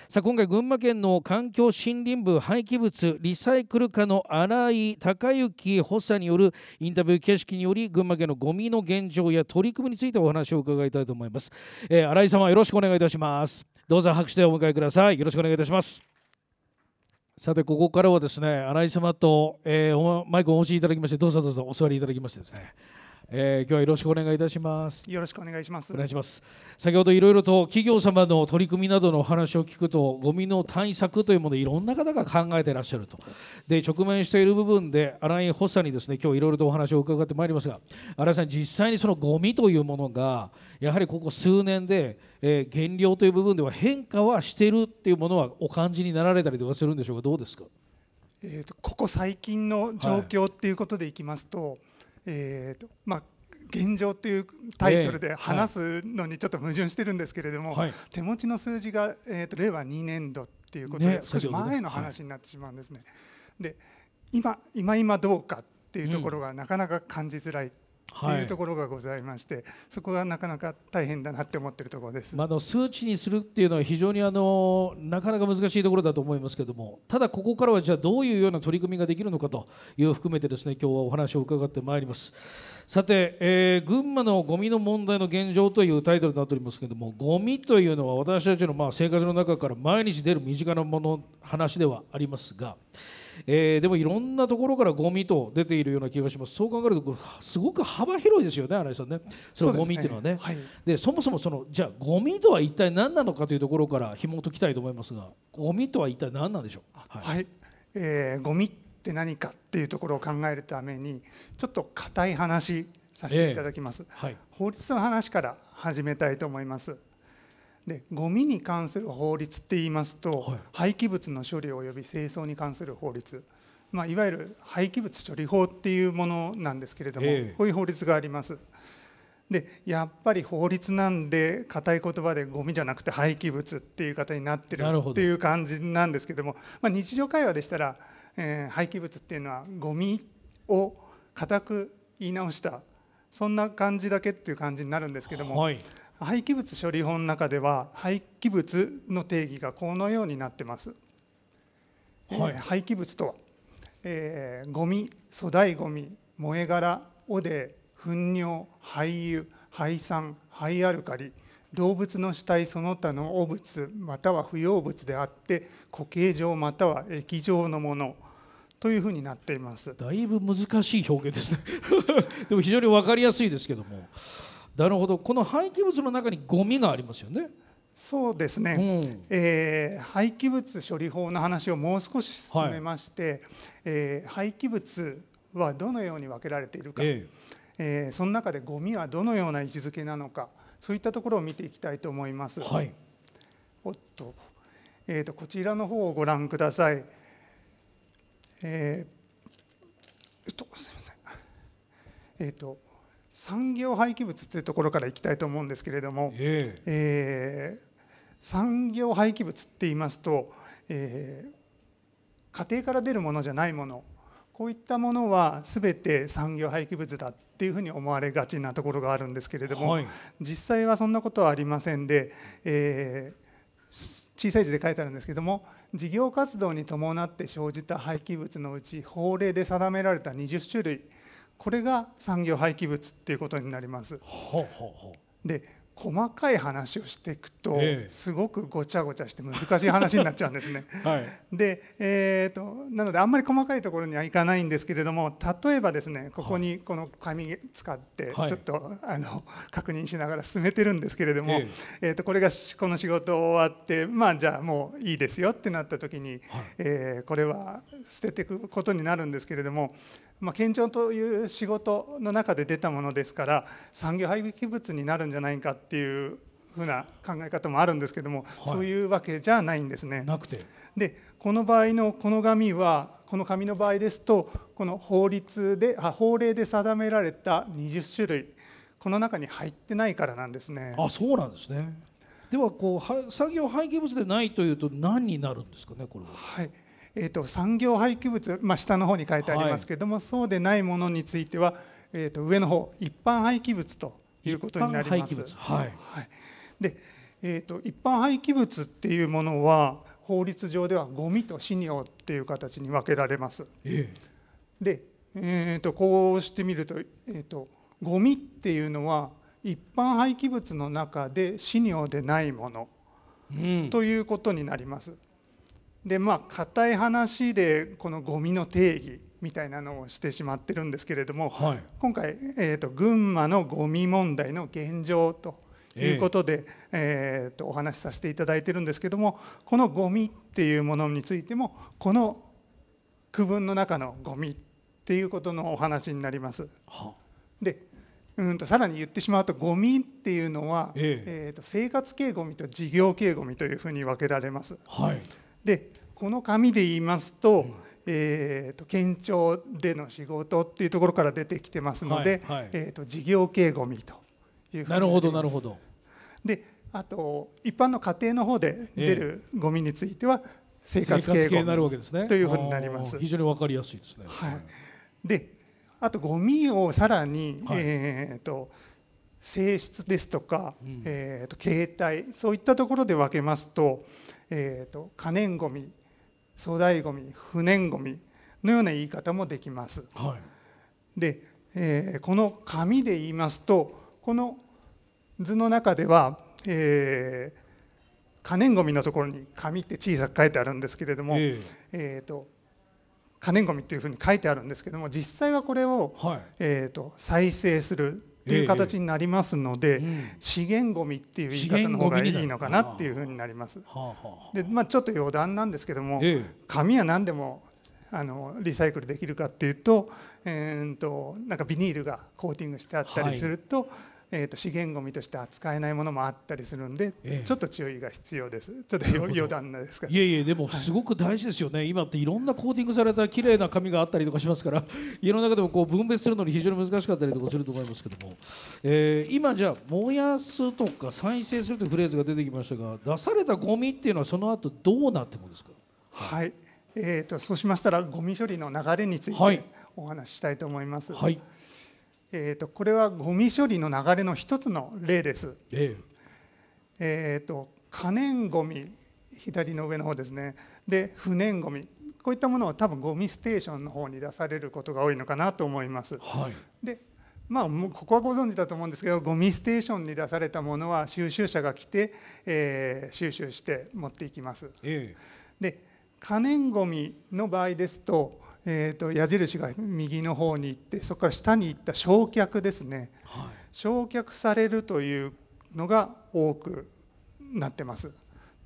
さあ今回群馬県の環境森林部廃棄物リサイクル課の荒井孝之補佐によるインタビュー形式により群馬県のゴミの現状や取り組みについてお話を伺いたいと思います、えー、荒井様よろしくお願いいたしますどうぞ拍手でお迎えくださいよろしくお願いいたしますさてここからはですね新井様と、えー、マイクをお持ちいただきましてどうぞどうぞお座りいただきましてですねえー、今日はよろしくお願いいたしますよろしくお願いしますお願いします先ほどいろいろと企業様の取り組みなどのお話を聞くとゴミの対策というものいろんな方が考えていらっしゃるとで直面している部分で新井発佐にですね今日いろいろとお話を伺ってまいりますが新井さん実際にそのゴミというものがやはりここ数年で、えー、減量という部分では変化はしているっていうものはお感じになられたりとかするんでしょうかどうですかえーとここ最近の状況っていうことでいきますと、はいえーとまあ、現状というタイトルで話すのにちょっと矛盾してるんですけれども、えーはい、手持ちの数字が、えーと、令和2年度っていうことで、ね、少し前の話になってしまうんですね。はい、で今今今どうかっていうところがなかなか感じづらいっていうところがございまして、そこがなかなか大変だなって思ってるところです、まあ、の数値にするっていうのは非常にあのなかなか難しいところだと思いますけどもただここからはじゃあどういうような取り組みができるのかという含めてですね今日はお話を伺ってまいりますさて、えー、群馬のゴミの問題の現状というタイトルになっておりますけどもゴミというのは私たちのまあ生活の中から毎日出る身近なもの話ではありますが。えー、でもいろんなところからゴミと出ているような気がしますそう考えるとすごく幅広いですよね新井さんねそのゴミっていうのはねそ、ね、はい、でそもそもそのじゃあゴミとは一体何なのかというところから紐解きたいと思いますがゴミとは一体何なんでしょうはい、はい、えー、ゴミって何かっていうところを考えるためにちょっと硬い話させていただきます、えーはい、法律の話から始めたいと思いますでゴミに関する法律って言いますと、はい、廃棄物の処理及び清掃に関する法律、まあ、いわゆる廃棄物処理法っていうものなんですけれども、えー、こういう法律があります。でやっぱり法律なんで硬い言葉でゴミじゃなくて廃棄物っていう方になってるっていう感じなんですけどもまあ、日常会話でしたら、えー、廃棄物っていうのはゴミを固く言い直したそんな感じだけっていう感じになるんですけども、はい、廃棄物処理法の中では廃棄物の定義がこのようになってます。はい、廃棄物とは、えー、ゴミ粗大ごみ燃え殻汚泥糞尿廃油廃酸廃アルカリ動物の死体その他の汚物または不要物であって固形状または液状のものというふうになっていますだいぶ難しい表現ですね (laughs) でも非常に分かりやすいですけどもなるほどこの廃棄物の中にゴミがありますよねそうですね、うん、えー、廃棄物処理法の話をもう少し進めまして、はい、えー、廃棄物はどのように分けられているか、えええー、その中でゴミはどのような位置づけなのかそういったところを見ていきたいと思います。はい、おっと,、えーと、こちらの方をご覧ください。えー、えっとすみません。えっ、と産業廃棄物というところからいきたいと思うんですけれども、えー、えー、産業廃棄物って言いますと、えー、家庭から出るものじゃないものこういったものは全て産業廃棄物だっていうふうに思われがちなところがあるんですけれども、はい、実際はそんなことはありませんで、えー、小さい字で書いてあるんですけども事業活動に伴って生じた廃棄物のうち法令で定められた20種類これが産業廃棄物っていうことになります。ほうほうほうで細かい話をしていくと、ええ、すごくごちゃごちゃして難しい話になっちゃうんですね。(laughs) はい、で、えーと、なのであんまり細かいところにはいかないんですけれども例えばですねここにこの紙使ってちょっと、はい、あの確認しながら進めてるんですけれども、ええー、とこれがこの仕事終わってまあじゃあもういいですよってなった時に、はい、えー、これは捨てていくことになるんですけれどもまあ、県庁という仕事の中で出たものですから産業廃棄物になるんじゃないかっていうふうな考え方もあるんですけども、はい、そういうわけじゃないんですね。なくてでこの場合のこの紙はこの紙の場合ですとこの法律であ法令で定められた20種類この中に入ってないからなんですね。あそうなんですねではこうは産業廃棄物でないというと何になるんですかねこれは。はいえーと、産業廃棄物、まあ、下の方に書いてありますけれども、はい、そうでないものについては、えーと、上の方一般廃棄物ということになります。はい、はい、でえーと、一般廃棄物っていうものは法律上ではゴミと飼料っていう形に分けられます。ええ、で、えー、とこうしてみると,、えー、とゴミっていうのは一般廃棄物の中で飼料でないもの、うん、ということになります。でまあ固い話でこのゴミの定義みたいなのをしてしまってるんですけれども、はい、今回、えーと、群馬のゴミ問題の現状ということで、えー、えーとお話しさせていただいてるんですけどもこのゴミっていうものについてもこの区分の中のゴミっていうことのお話になります。はでうんとさらに言ってしまうとゴミっていうのは、えー、えーと生活系ゴミと事業系ゴミというふうに分けられます。はいでこの紙で言いますと,、えー、と県庁での仕事っていうところから出てきてますので、はいはい、えー、と事業系ごみというふうになるほどなるほど。であと一般の家庭の方で出るゴミについては生活系ゴミ、というふうになります。非常にわかりやすいですね。はい。で、あとゴミをさらに、はい、えー、と性質ですとか、うん、えー、と携帯そういったところで分けますと、えーと、可燃ごみ粗大ごみ不燃ごみのような言い方もできます。はい、で、えー、この紙で言いますとこの図の中では、えー、可燃ごみのところに紙って小さく書いてあるんですけれども、えー、えーと可燃ごみというふうに書いてあるんですけども実際はこれを、はい、えーと再生するっていう形になりますので、えーうん、資源ごみっていう言い方の方がいいのかなっていうふうになります。でまあ、ちょっと余談なんですけども、えー、紙は何でもあのリサイクルできるかっていうと,、えー、となんかビニールがコーティングしてあったりすると、はいえー、と資源ごみとして扱えないものもあったりするんで、ええ、ちょっと注意が必要ですちょっと余談なんですけどいえいえでもすごく大事ですよね、はい、今っていろんなコーティングされた綺麗な紙があったりとかしますから (laughs) 家の中でもこう分別するのに非常に難しかったりとかすると思いますけども、えー、今じゃあ燃やすとか再生するというフレーズが出てきましたが出されたごみっていうのはその後どうなっていくんですかはい、えーと、そうしましたらごみ処理の流れについてお話ししたいと思います。はいえーと、これはゴミ処理の流れの一つの例です。ええーと、可燃ごみ左の上の方ですねで不燃ごみこういったものを多分ゴミステーションの方に出されることが多いのかなと思います。はい、でまあ、もうここはご存知だと思うんですけどゴミステーションに出されたものは収集車が来て、えー、収集して持っていきます。えで可燃ごみの場合ですとえーと、矢印が右の方に行ってそこから下に行った焼却ですね、はい、焼却されるというのが多くなってます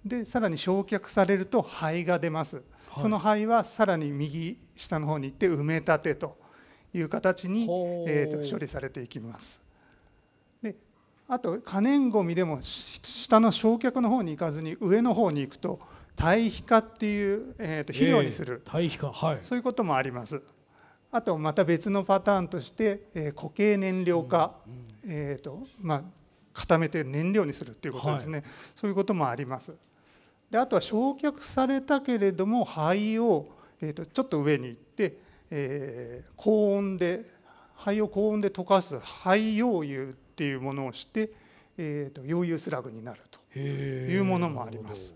でさらに焼却されると灰が出ます、はい、その灰はさらに右下の方に行って埋め立てという形に、えーと処理されていきますであと可燃ごみでも下の焼却の方に行かずに上の方に行くと堆肥化っていう、えー、と肥料にする、えー、堆肥化、はい、そういうこともありますあとまた別のパターンとして、えー、固形燃料化、うんうん、えーとまあ、固めて燃料にするっていうことですね、はい、そういうこともありますであとは焼却されたけれども灰を、えー、とちょっと上に行って、えー、高温で灰を高温で溶かす灰溶油っていうものをして、えー、と溶油スラグになるというものもあります。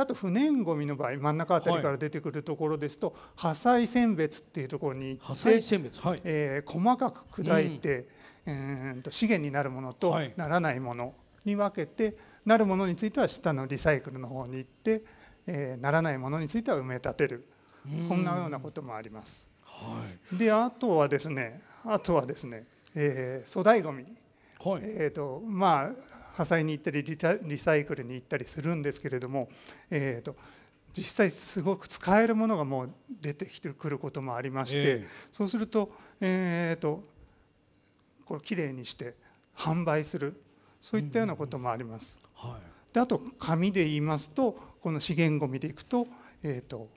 あと不燃ごみの場合真ん中あたりから出てくるところですと、破砕選別っていうところに破砕選別、はい、えー、細かく砕いて、うん、と資源になるものとならないものに分けて、はい、なるものについては下のリサイクルの方に行って、えー、ならないものについては埋め立てる、うん、こんなようなこともあります。はい、であとはですねあとはですね、えー、粗大ごみ、はいえーとまあ破砕に行ったりリサイクルに行ったりするんですけれども、えーと、実際すごく使えるものがもう出てきてくることもありまして、えー、そうすると,、えーと、これきれいにして販売するそういったようなこともあります。うんうんはい、であと紙で言いますとこの資源ごみでいくと,、えーと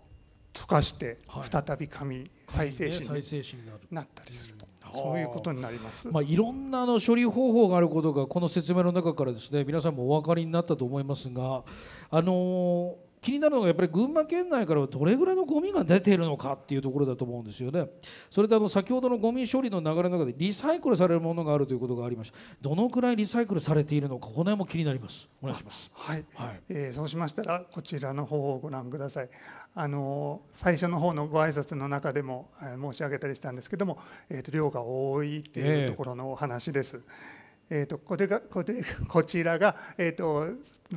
溶かして再び紙再生紙になったりすると。そういうことになります。まあ、いろんなの処理方法があることがこの説明の中からですね皆さんもお分かりになったと思いますが、あのー気になるのがやっぱり群馬県内からはどれぐらいのゴミが出ているのかっていうところだと思うんですよね。それとあの先ほどのゴミ処理の流れの中でリサイクルされるものがあるということがありました。どのくらいリサイクルされているのかこの辺も気になります。お願いします。はい、はい、えー、そうしましたらこちらの方をご覧ください。あの最初の方のご挨拶の中でも申し上げたりしたんですけども、えー、と量が多いっていうところのお話です。えー、えーとこれがこれこちらが、えーと、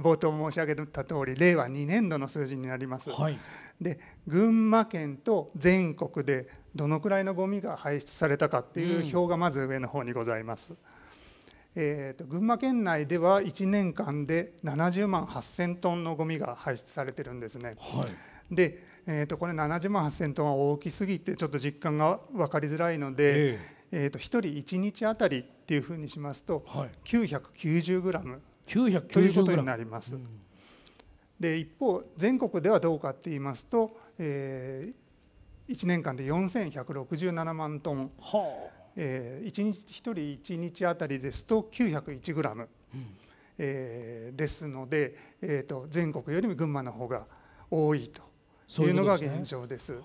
冒頭申し上げた通り令和2年度の数字になります、はい、で群馬県と全国でどのくらいのゴミが排出されたかっていう表がまず上の方にございます。うんえーと群馬県内では1年間で70万8000トンのゴミが排出されてるんですね。はいで、えー、とこれ70万8000トンは大きすぎてちょっと実感が分かりづらいので、えーと1人1日あたりっていうふうにしますと、9 9 0ムということになります。で一方全国ではどうかって言いますと、えー、1年間で4167万トン、はあえー、1日1人1日あたりですと9 0 1グラム。えー、ですので、えーと全国よりも群馬の方が多いとというのが現状です。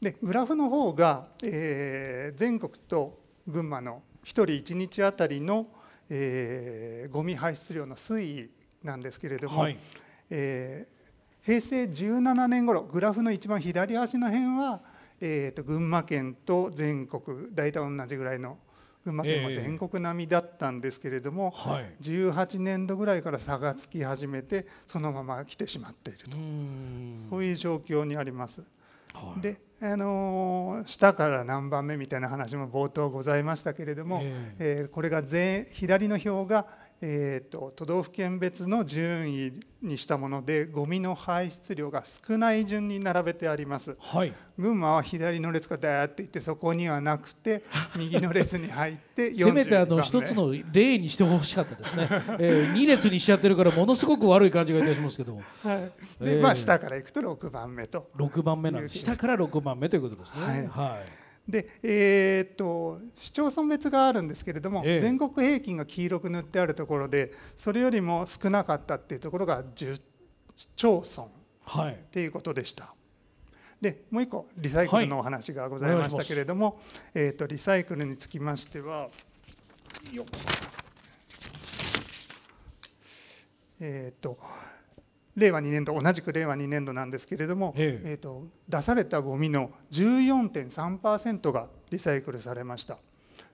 でグラフの方が、えー、全国と群馬の1人1日あたりの、えー、ゴミ排出量の推移なんですけれども、はい、えー、平成17年頃グラフの一番左端の辺は、えーと群馬県と全国大体同じぐらいの群馬県も全国並みだったんですけれども、はい、18年度ぐらいから差がつき始めてそのまま来てしまっているとそういう状況にあります。はい、であの下から何番目みたいな話も冒頭ございましたけれども、えー、これが左の表がえーと、都道府県別の順位にしたものでゴミの排出量が少ない順に並べてあります、はい、群馬は左の列からだーっていってそこにはなくて (laughs) 右の列に入ってせめてあの一つの例にしてほしかったですね、えー、2列にしちゃってるからものすごく悪い感じがいたしますけども、はいで、えー、まあ、下からいくと6番目と6番目なんです下から6番目ということですね。はい、はいでえー、っと市町村別があるんですけれども、ええ、全国平均が黄色く塗ってあるところでそれよりも少なかったっていうところが10町村っていうことでした。はい、でもう一個リサイクルのお話がございましたけれども、はい、えっとリサイクルにつきましてはえー、っと令和2年度同じく令和2年度なんですけれども、えー、と出されたゴミの14.3%がリサイクルされました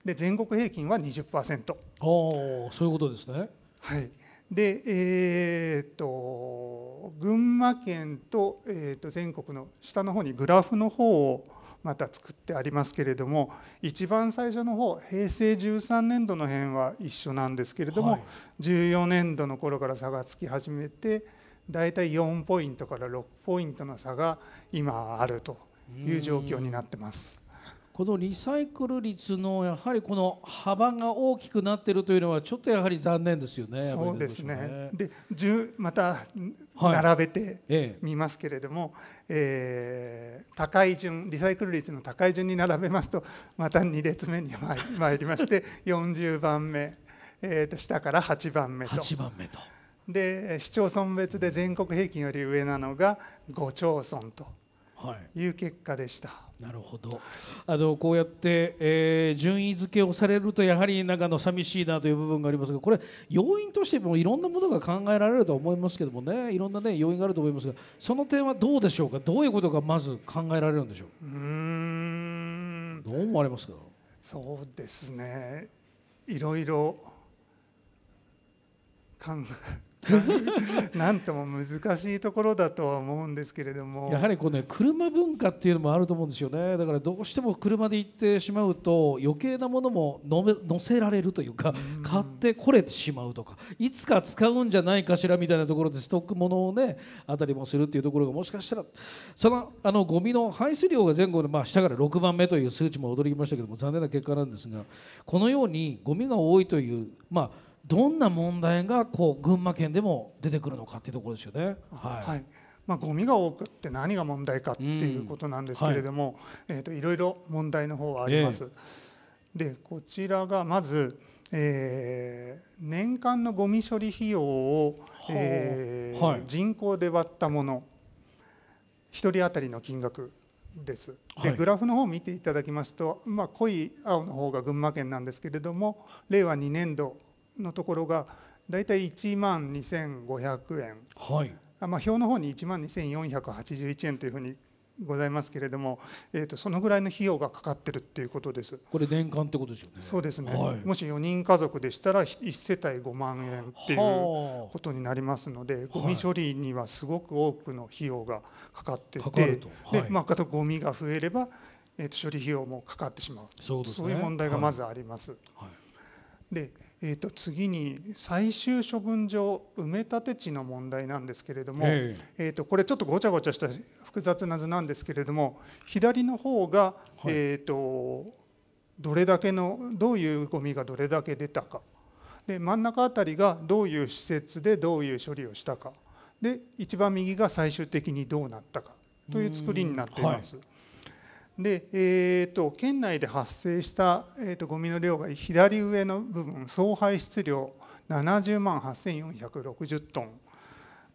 で全国平均は20%あそういうことですねはいでえーと群馬県と,、えー、と全国の下の方にグラフの方をまた作ってありますけれども一番最初の方平成13年度の辺は一緒なんですけれども、はい、14年度の頃から差がつき始めて大体4ポイントから6ポイントの差が今あるという状況になってます。このリサイクル率のやはりこの幅が大きくなっているというのはちょっとやはり残念ですよね。そうですね。で、また並べてみますけれども、はい、ええー、高い順リサイクル率の高い順に並べますとまた2列目に参りまして40番目、えー、と下から八番目と。8番目と。で市町村別で全国平均より上なのが5町村という結果でした。はいなるほどあのこうやって、えー、順位付けをされるとやはりかの寂しいなという部分がありますがこれ要因としてもいろんなものが考えられると思いますけどもねいろんな、ね、要因があると思いますがその点はどうでしょうかどういうことがまず考えられるんでしょううんどう思われますかそうですねいろいろ考え (laughs) なんとも難しいところだとは思うんですけれどもやはりこう、ね、車文化っていうのもあると思うんですよねだからどうしても車で行ってしまうと余計なものも乗せられるというか買ってこれてしまうとかいつか使うんじゃないかしらみたいなところでストックものをねあたりもするっていうところがもしかしたらそのあのゴミの排出量が前後で、まあ、下から6番目という数値も驚きましたけども残念な結果なんですがこのようにゴミが多いというまあどんな問題がこう群馬県でも出てくるのかっていうところですよね。はい、はいまあ、ゴミが多くって何が問題かっていうことなんですけれども、はい、えー、といろいろ問題の方はあります。えー、でこちらがまず、えー、年間のゴミ処理費用を、えー、はい、人口で割ったもの1人当たりの金額です。で、はい、グラフの方を見ていただきますと、まあ、濃い青の方が群馬県なんですけれども令和2年度のところが大体1万2500円、はいあまあ、表の方に1万2481円というふうにございますけれども、えー、とそのぐらいの費用がかかってるっていうことです。これ年間ってことですよね。そうですね。はい、もし4人家族でしたら1世帯5万円っていうことになりますので、ゴミ処理にはすごく多くの費用がかかってて、はい、でまあゴミが増えれば、えー、と処理費用もかかってしまう。そう、ね、いう問題がまずあります。はい、で。えー、と次に最終処分場埋め立て地の問題なんですけれども、えー、とこれちょっとごちゃごちゃした複雑な図なんですけれども左の方が、えー、とどれだけのどういうゴミがどれだけ出たかで真ん中あたりがどういう施設でどういう処理をしたかで一番右が最終的にどうなったかという作りになっています。はいで、えーと、県内で発生した、えーと、ゴミの量が左上の部分総排出量70万8460トン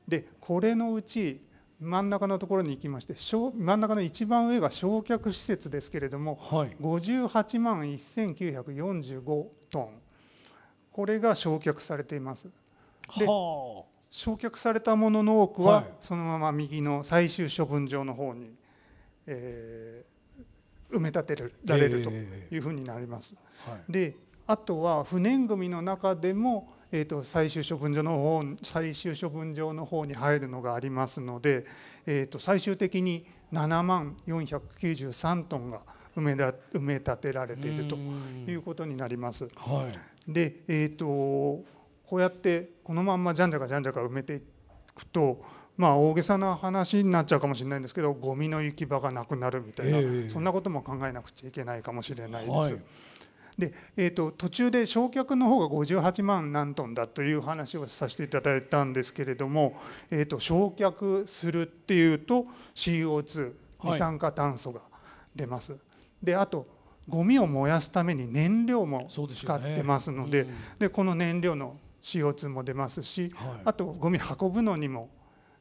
でこれのうち真ん中のところに行きまして真ん中の一番上が焼却施設ですけれども、はい、58万1945トンこれが焼却されています。で、焼却されたものの多くは、はい、そのまま右の最終処分場の方に、えー、埋め立てられるというふうになります。であとは不燃組の中でも、えーと、最終処分場の方最終処分場の方に入るのがありますので、えーと、最終的に7万493トンが埋めだ埋め立てられているということになります。はい、で、えーと、とこうやってこのまんまじゃんじゃかじゃんじゃか埋めていくとまあ、大げさな話になっちゃうかもしれないんですけどゴミの行き場がなくなるみたいな、えー、そんなことも考えなくちゃいけないかもしれないです。はい、でえーと、途中で焼却の方が58万何トンだという話をさせていただいたんですけれども、えーと、焼却するっていうと CO2 二酸化炭素が出ます。はい、であとゴミを燃やすために燃料も使ってますのでで、ねうん、この燃料の CO2 も出ますし、はい、あとゴミ運ぶのにも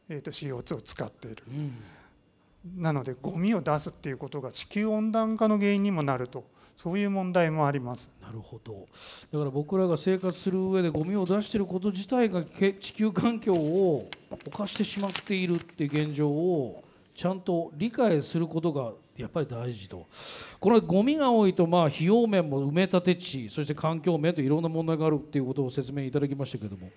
えー、と CO2 を使っている、うん、なのでゴミを出すっていうことが地球温暖化の原因にもなるとそういう問題もありますなるほどだから僕らが生活する上でゴミを出していること自体が地球環境を犯してしまっているっていう現状をちゃんと理解することがやっぱり大事とこれゴミが多いとまあ費用面も埋め立て地そして環境面といろんな問題があるっていうことを説明いただきましたけども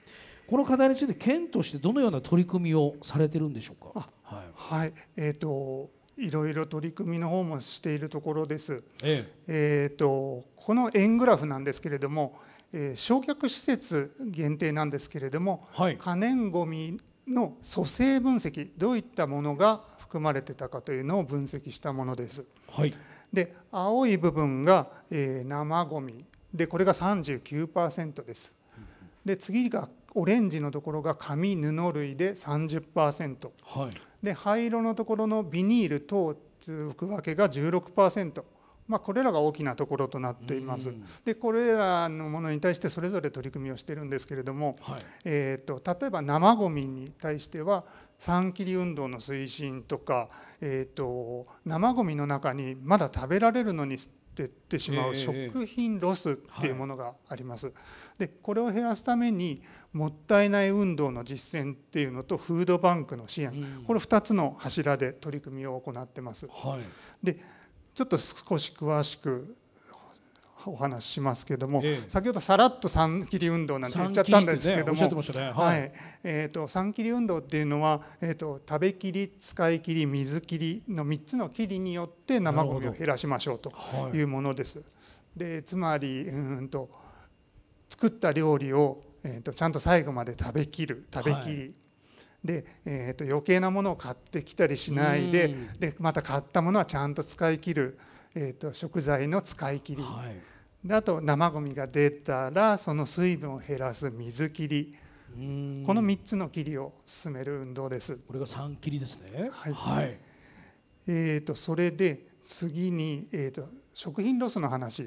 この課題について県としてどのような取り組みをされてるんでしょうか。はい、はい、えっ、ー、といろいろ取り組みの方もしているところです。えっ、えー、とこの円グラフなんですけれども、えー、焼却施設限定なんですけれども、はい、可燃ごみの組成分析どういったものが含まれてたかというのを分析したものです。はい、で青い部分が、えー、生ごみでこれが39%です。で次がオレンジのところが紙布類で30%、はい、で灰色のところのビニール等を服わけが16%。まあ、これらが大きなところとなっています。でこれらのものに対してそれぞれ取り組みをしてるんですけれども、はい、えーと、例えば生ごみに対しては三切り運動の推進とか、えーと、生ごみの中にまだ食べられるのにってってしまう食品ロスっていうものがあります。でこれを減らすためにもったいない運動の実践っていうのとフードバンクの支援これ2つの柱で取り組みを行ってます。でちょっと少し詳しくお話ししますけれども、ええ、先ほどさらっと三切り運動なんて言っちゃったんですけども、ねね、はい、はい、えっ、ー、と三切り運動っていうのはえっ、ー、と食べきり、使い切り、水切りの三つの切りによって生ごみを減らしましょうというものです。はい、でつまりうんと作った料理をえっ、ー、とちゃんと最後まで食べきる、食べきり。はいで、えー、と余計なものを買ってきたりしないででまた買ったものはちゃんと使い切る、えー、と食材の使い切り、はい、であと生ごみが出たらその水分を減らす水切りこの3つの切りを進める運動ですこれが3切りですねはい、はい、えーと、それで次に、えーと、食品ロスの話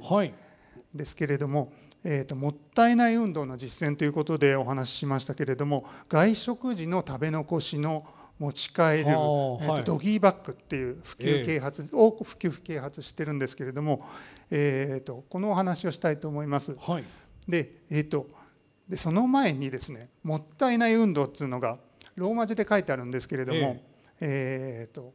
ですけれども、はい、えーと、もったいない運動の実践ということでお話ししましたけれども外食時の食べ残しの持ち帰る、えーとドギーバッグっていう普及啓発を、えー、普及啓発してるんですけれども、えーと、このお話をしたいと思います。はい、で,、えーと、でその前にですねもったいない運動っていうのがローマ字で書いてあるんですけれども、えー、えーと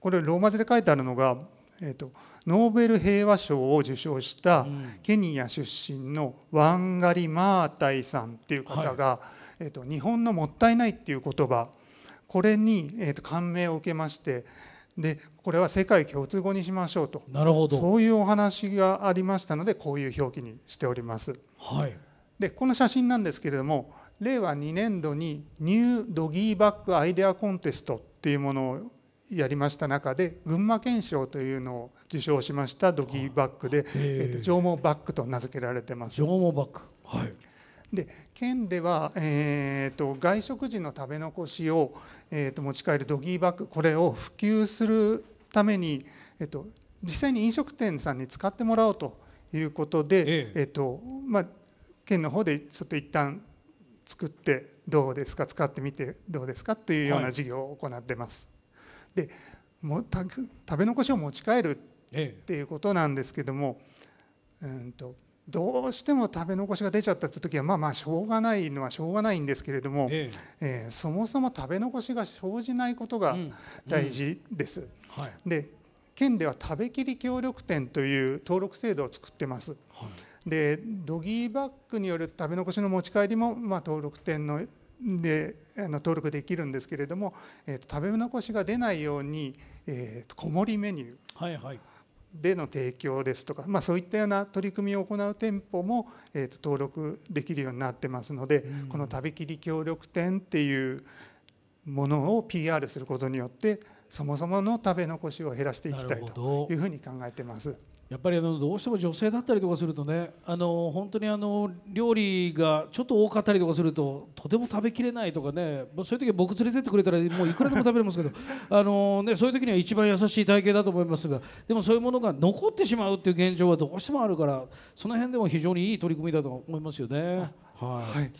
これローマ字で書いてあるのが、えーと、とノーベル平和賞を受賞したケニア出身のワンガリ・マータイさんっていう方が、はい、えー、と日本の「もったいない」っていう言葉これに、えー、と感銘を受けましてでこれは世界共通語にしましょうとなるほどそういうお話がありましたのでこういう表記にしております。はい、でこの写真なんですけれども令和2年度にニュードギーバックアイデアコンテストっていうものをやりました中で群馬県賞というのを受賞しましたドギーバックで、えー、と上毛バックと名付けられてます。上毛バック、はい、で県では、えーと、外食時の食べ残しを、えーと、持ち帰るドギーバックこれを普及するために、えっと、実際に飲食店さんに使ってもらおうということで、えええっとまあ、県の方でちょっと一旦作ってどうですか使ってみてどうですかというような事業を行ってます。はい、でもた食べ残しを持ち帰るっていうことなんですけども、ええ、うんとどうしても食べ残しが出ちゃった時はまあまあしょうがないのはしょうがないんですけれども、えええー、そもそも食べ残しが生じないことが大事です。うんうんはい、で県では食べきり協力店という登録制度を作ってます、はい、でドギーバッグによる食べ残しの持ち帰りも、まあ、登録店のであの登録できるんですけれども、えーと、食べ残しが出ないように、えーと、小りメニュー、はいはいでの提供ですとか、まあ、そういったような取り組みを行う店舗も、えーと、と登録できるようになってますので、うん、この食べきり協力店っていうものを PR することによってそもそもの食べ残しを減らしていきたいというふうに考えてます。やっぱりあのどうしても女性だったりとかするとねあの本当にあの料理がちょっと多かったりとかするととても食べきれないとかねそういう時は僕連れてってくれたらもういくらでも食べれますけど (laughs) あの、ね、そういう時には一番優しい体型だと思いますがでもそういうものが残ってしまうっていう現状はどうしてもあるからその辺でも非常にいい取り組みだと思いますよね。はい、はい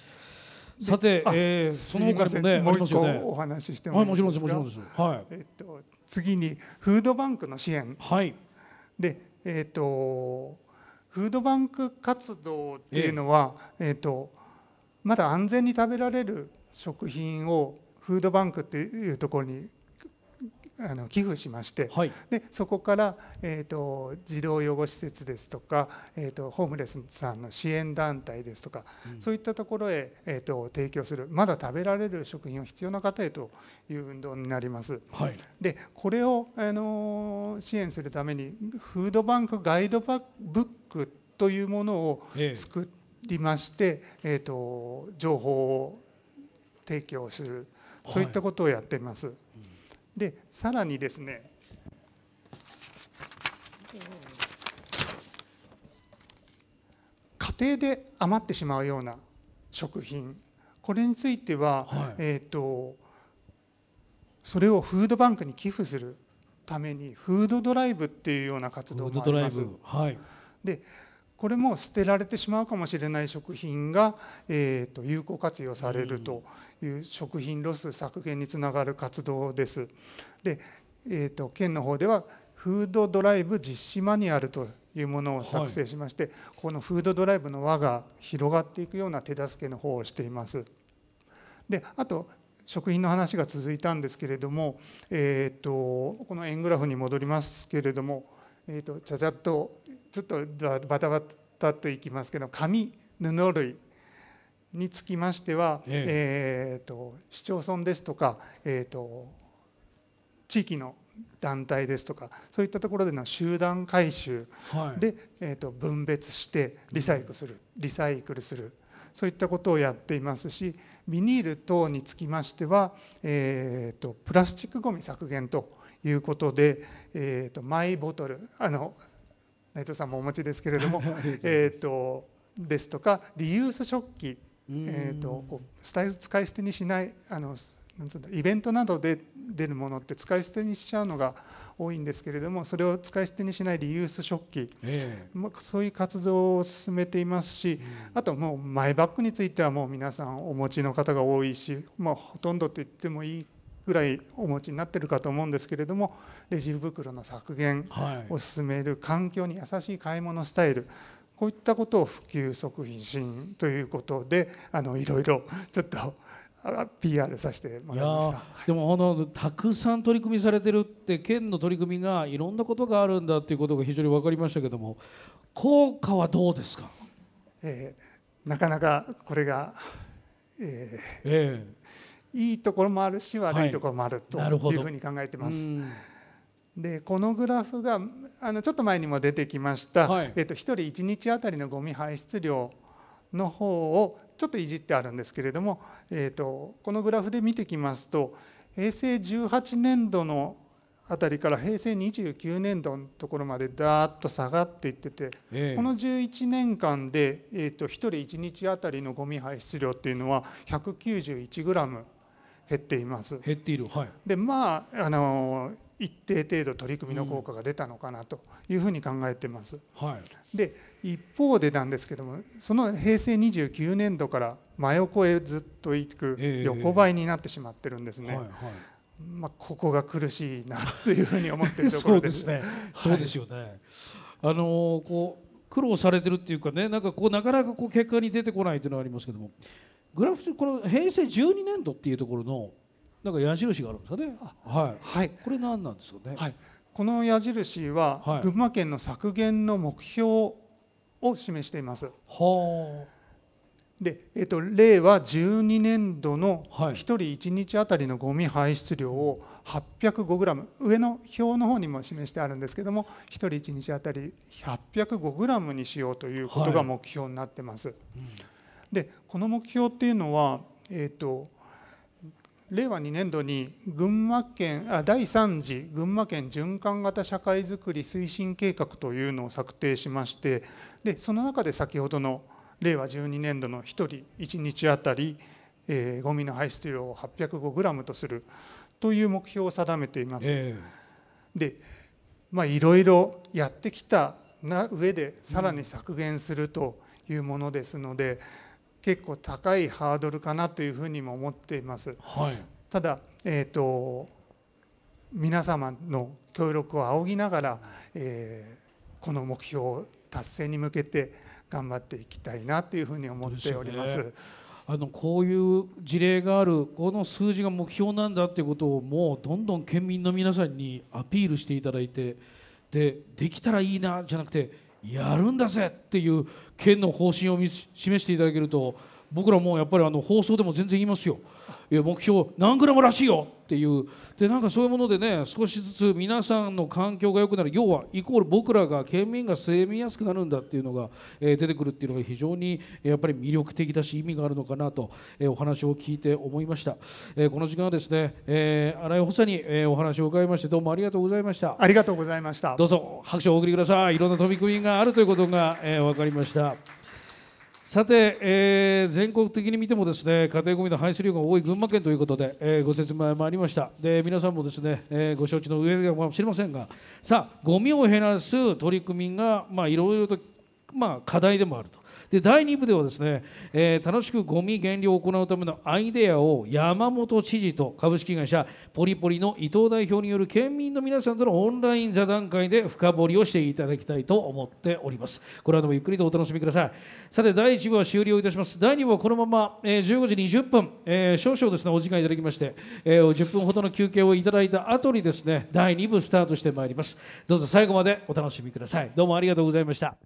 さて、えー、その他にもね、もう一個お話ししてもいいですか。はい、もちろんもちろんです。はい。えっ、ー、と次にフードバンクの支援。はい。で、えっ、ー、とフードバンク活動っていうのは、えっ、えー、とまだ安全に食べられる食品をフードバンクっていうところにあの寄付しまして、はい、でそこから、えーと、児童養護施設ですとか、えーと、ホームレスさんの支援団体ですとか、うん、そういったところへ、えーと、提供するまだ食べられる食品を必要な方へという運動になります。はい、でこれを、あの支援するためにフードバンクガイドブックというものを作りまして、えー、えーと情報を提供する、はい、そういったことをやっています。でさらにですね家庭で余ってしまうような食品これについては、はい、えーと、それをフードバンクに寄付するためにフードドライブっていうような活動もあります。はい、でこれも捨てられてしまうかもしれない食品が、えー、と有効活用されるという食品ロス削減につながる活動です。で、えー、と県の方ではフードドライブ実施マニュアルというものを作成しまして、はい、このフードドライブの輪が広がっていくような手助けの方をしています。であと食品の話が続いたんですけれども、えーと、この円グラフに戻りますけれども、えーとちゃちゃっとちょっとバタバタといきますけど紙布類につきましては、ええと市町村ですとか、えー、と地域の団体ですとかそういったところでの集団回収で、えー、と分別してリサイクルする、リサイクルするそういったことをやっていますしビニール等につきましては、えー、とプラスチックごみ削減ということで、えー、とマイボトルあの内藤さんもお持ちですけれども (laughs) えとですとかリユース食器、えーと、と使い捨てにしないあのなんつうんだイベントなどで出るものって使い捨てにしちゃうのが多いんですけれどもそれを使い捨てにしないリユース食器、えー、まあ、そういう活動を進めていますし、うん、あともうマイバッグについてはもう皆さんお持ちの方が多いし、まあ、ほとんどと言ってもいいぐらいお持ちになってるかと思うんですけれどもレジ袋の削減を進める環境に優しい買い物スタイル、こういったことを普及促進ということであのいろいろちょっと PR させてもらいましたでものたくさん取り組みされてるって県の取り組みがいろんなことがあるんだっていうことが非常に分かりましたけども効果はどうですか、えー、なかなかこれが、えー、えーいいところもあるし悪いところもあるというふうに考えてます。でこのグラフがあのちょっと前にも出てきました、はい、えっと、1人1日あたりのゴミ排出量の方をちょっといじってあるんですけれども、えっと、このグラフで見てきますと平成18年度のあたりから平成29年度のところまでだーっと下がっていってて、ええ、この11年間で、えっと1人1日あたりのゴミ排出量っていうのは191グラム減っています。減っている、はい、でまああの一定程度取り組みの効果が出たのかなというふうに考えてます。はい、で一方でなんですけどもその平成29年度から真横へずっと行く横ばいになってしまってるんですね。えーはいはい、まあ、ここが苦しいなというふうに思ってるところです。そうですね。そうですよね。はい、あのこう苦労されてるっていうかね、なんかこうなかなかこう結果に出てこないというのはありますけども、グラフこの平成12年度っていうところのなんか矢印があるんですかね。はい。はい。これ何なんですかね。はい。この矢印は群馬県の削減の目標を示しています。はあ。で、えっと、令和12年度の1人1日あたりのゴミ排出量を805グラム上の表の方にも示してあるんですけども1人1日あたり805グラムにしようということが目標になってます。はいうんでこの目標っていうのは、えーと、令和2年度に群馬県あ第3次群馬県循環型社会づくり推進計画というのを策定しましてでその中で先ほどの令和12年度の1人1日当たり、えー、の排出量を805グラムとするという目標を定めています。えー、でいろいろやってきたな上でさらに削減するというものですので、うん結構高いハードルかなというふうにも思っています。はい、ただ、えーと、皆様の協力を仰ぎながら、えー、この目標達成に向けて頑張っていきたいなというふうに思っております。あのこういう事例があるこの数字が目標なんだっていうことをもうどんどん県民の皆さんにアピールしていただいてでできたらいいなじゃなくてやるんだぜっていう県の方針を示していただけると僕らもやっぱりあの放送でも全然言いますよ目標何グラムらしいよっていうでなんかそういうものでね少しずつ皆さんの環境が良くなる要はイコール僕らが県民が住みやすくなるんだっていうのが、え出てくるっていうのが非常にやっぱり魅力的だし意味があるのかなと、えお話を聞いて思いました、えこの時間はですね、え新井補佐に、えお話を伺いましてどうもありがとうございましたありがとうございましたどうぞ拍手をお送りくださいいろんな取り組みがあるということが、え分かりましたさて、えー、全国的に見てもですね家庭ごみの排出量が多い群馬県ということで、えー、ご説明もありましたで皆さんもですね、えー、ご承知の上かもしれませんがさあごみを減らす取り組みが、まあ、いろいろと、まあ、課題でもあるとで第2部ではですね、えー、楽しくゴミ減量を行うためのアイデアを山本知事と株式会社ポリポリの伊藤代表による県民の皆さんとのオンライン座談会で深掘りをしていただきたいと思っておりますこれはもゆっくりとお楽しみくださいさて第1部は終了いたします第2部はこのまま、えー、15時20分、えー、少々ですねお時間いただきまして、えー、10分ほどの休憩をいただいた後にですね第2部スタートしてまいりますどうぞ最後までお楽しみくださいどうもありがとうございました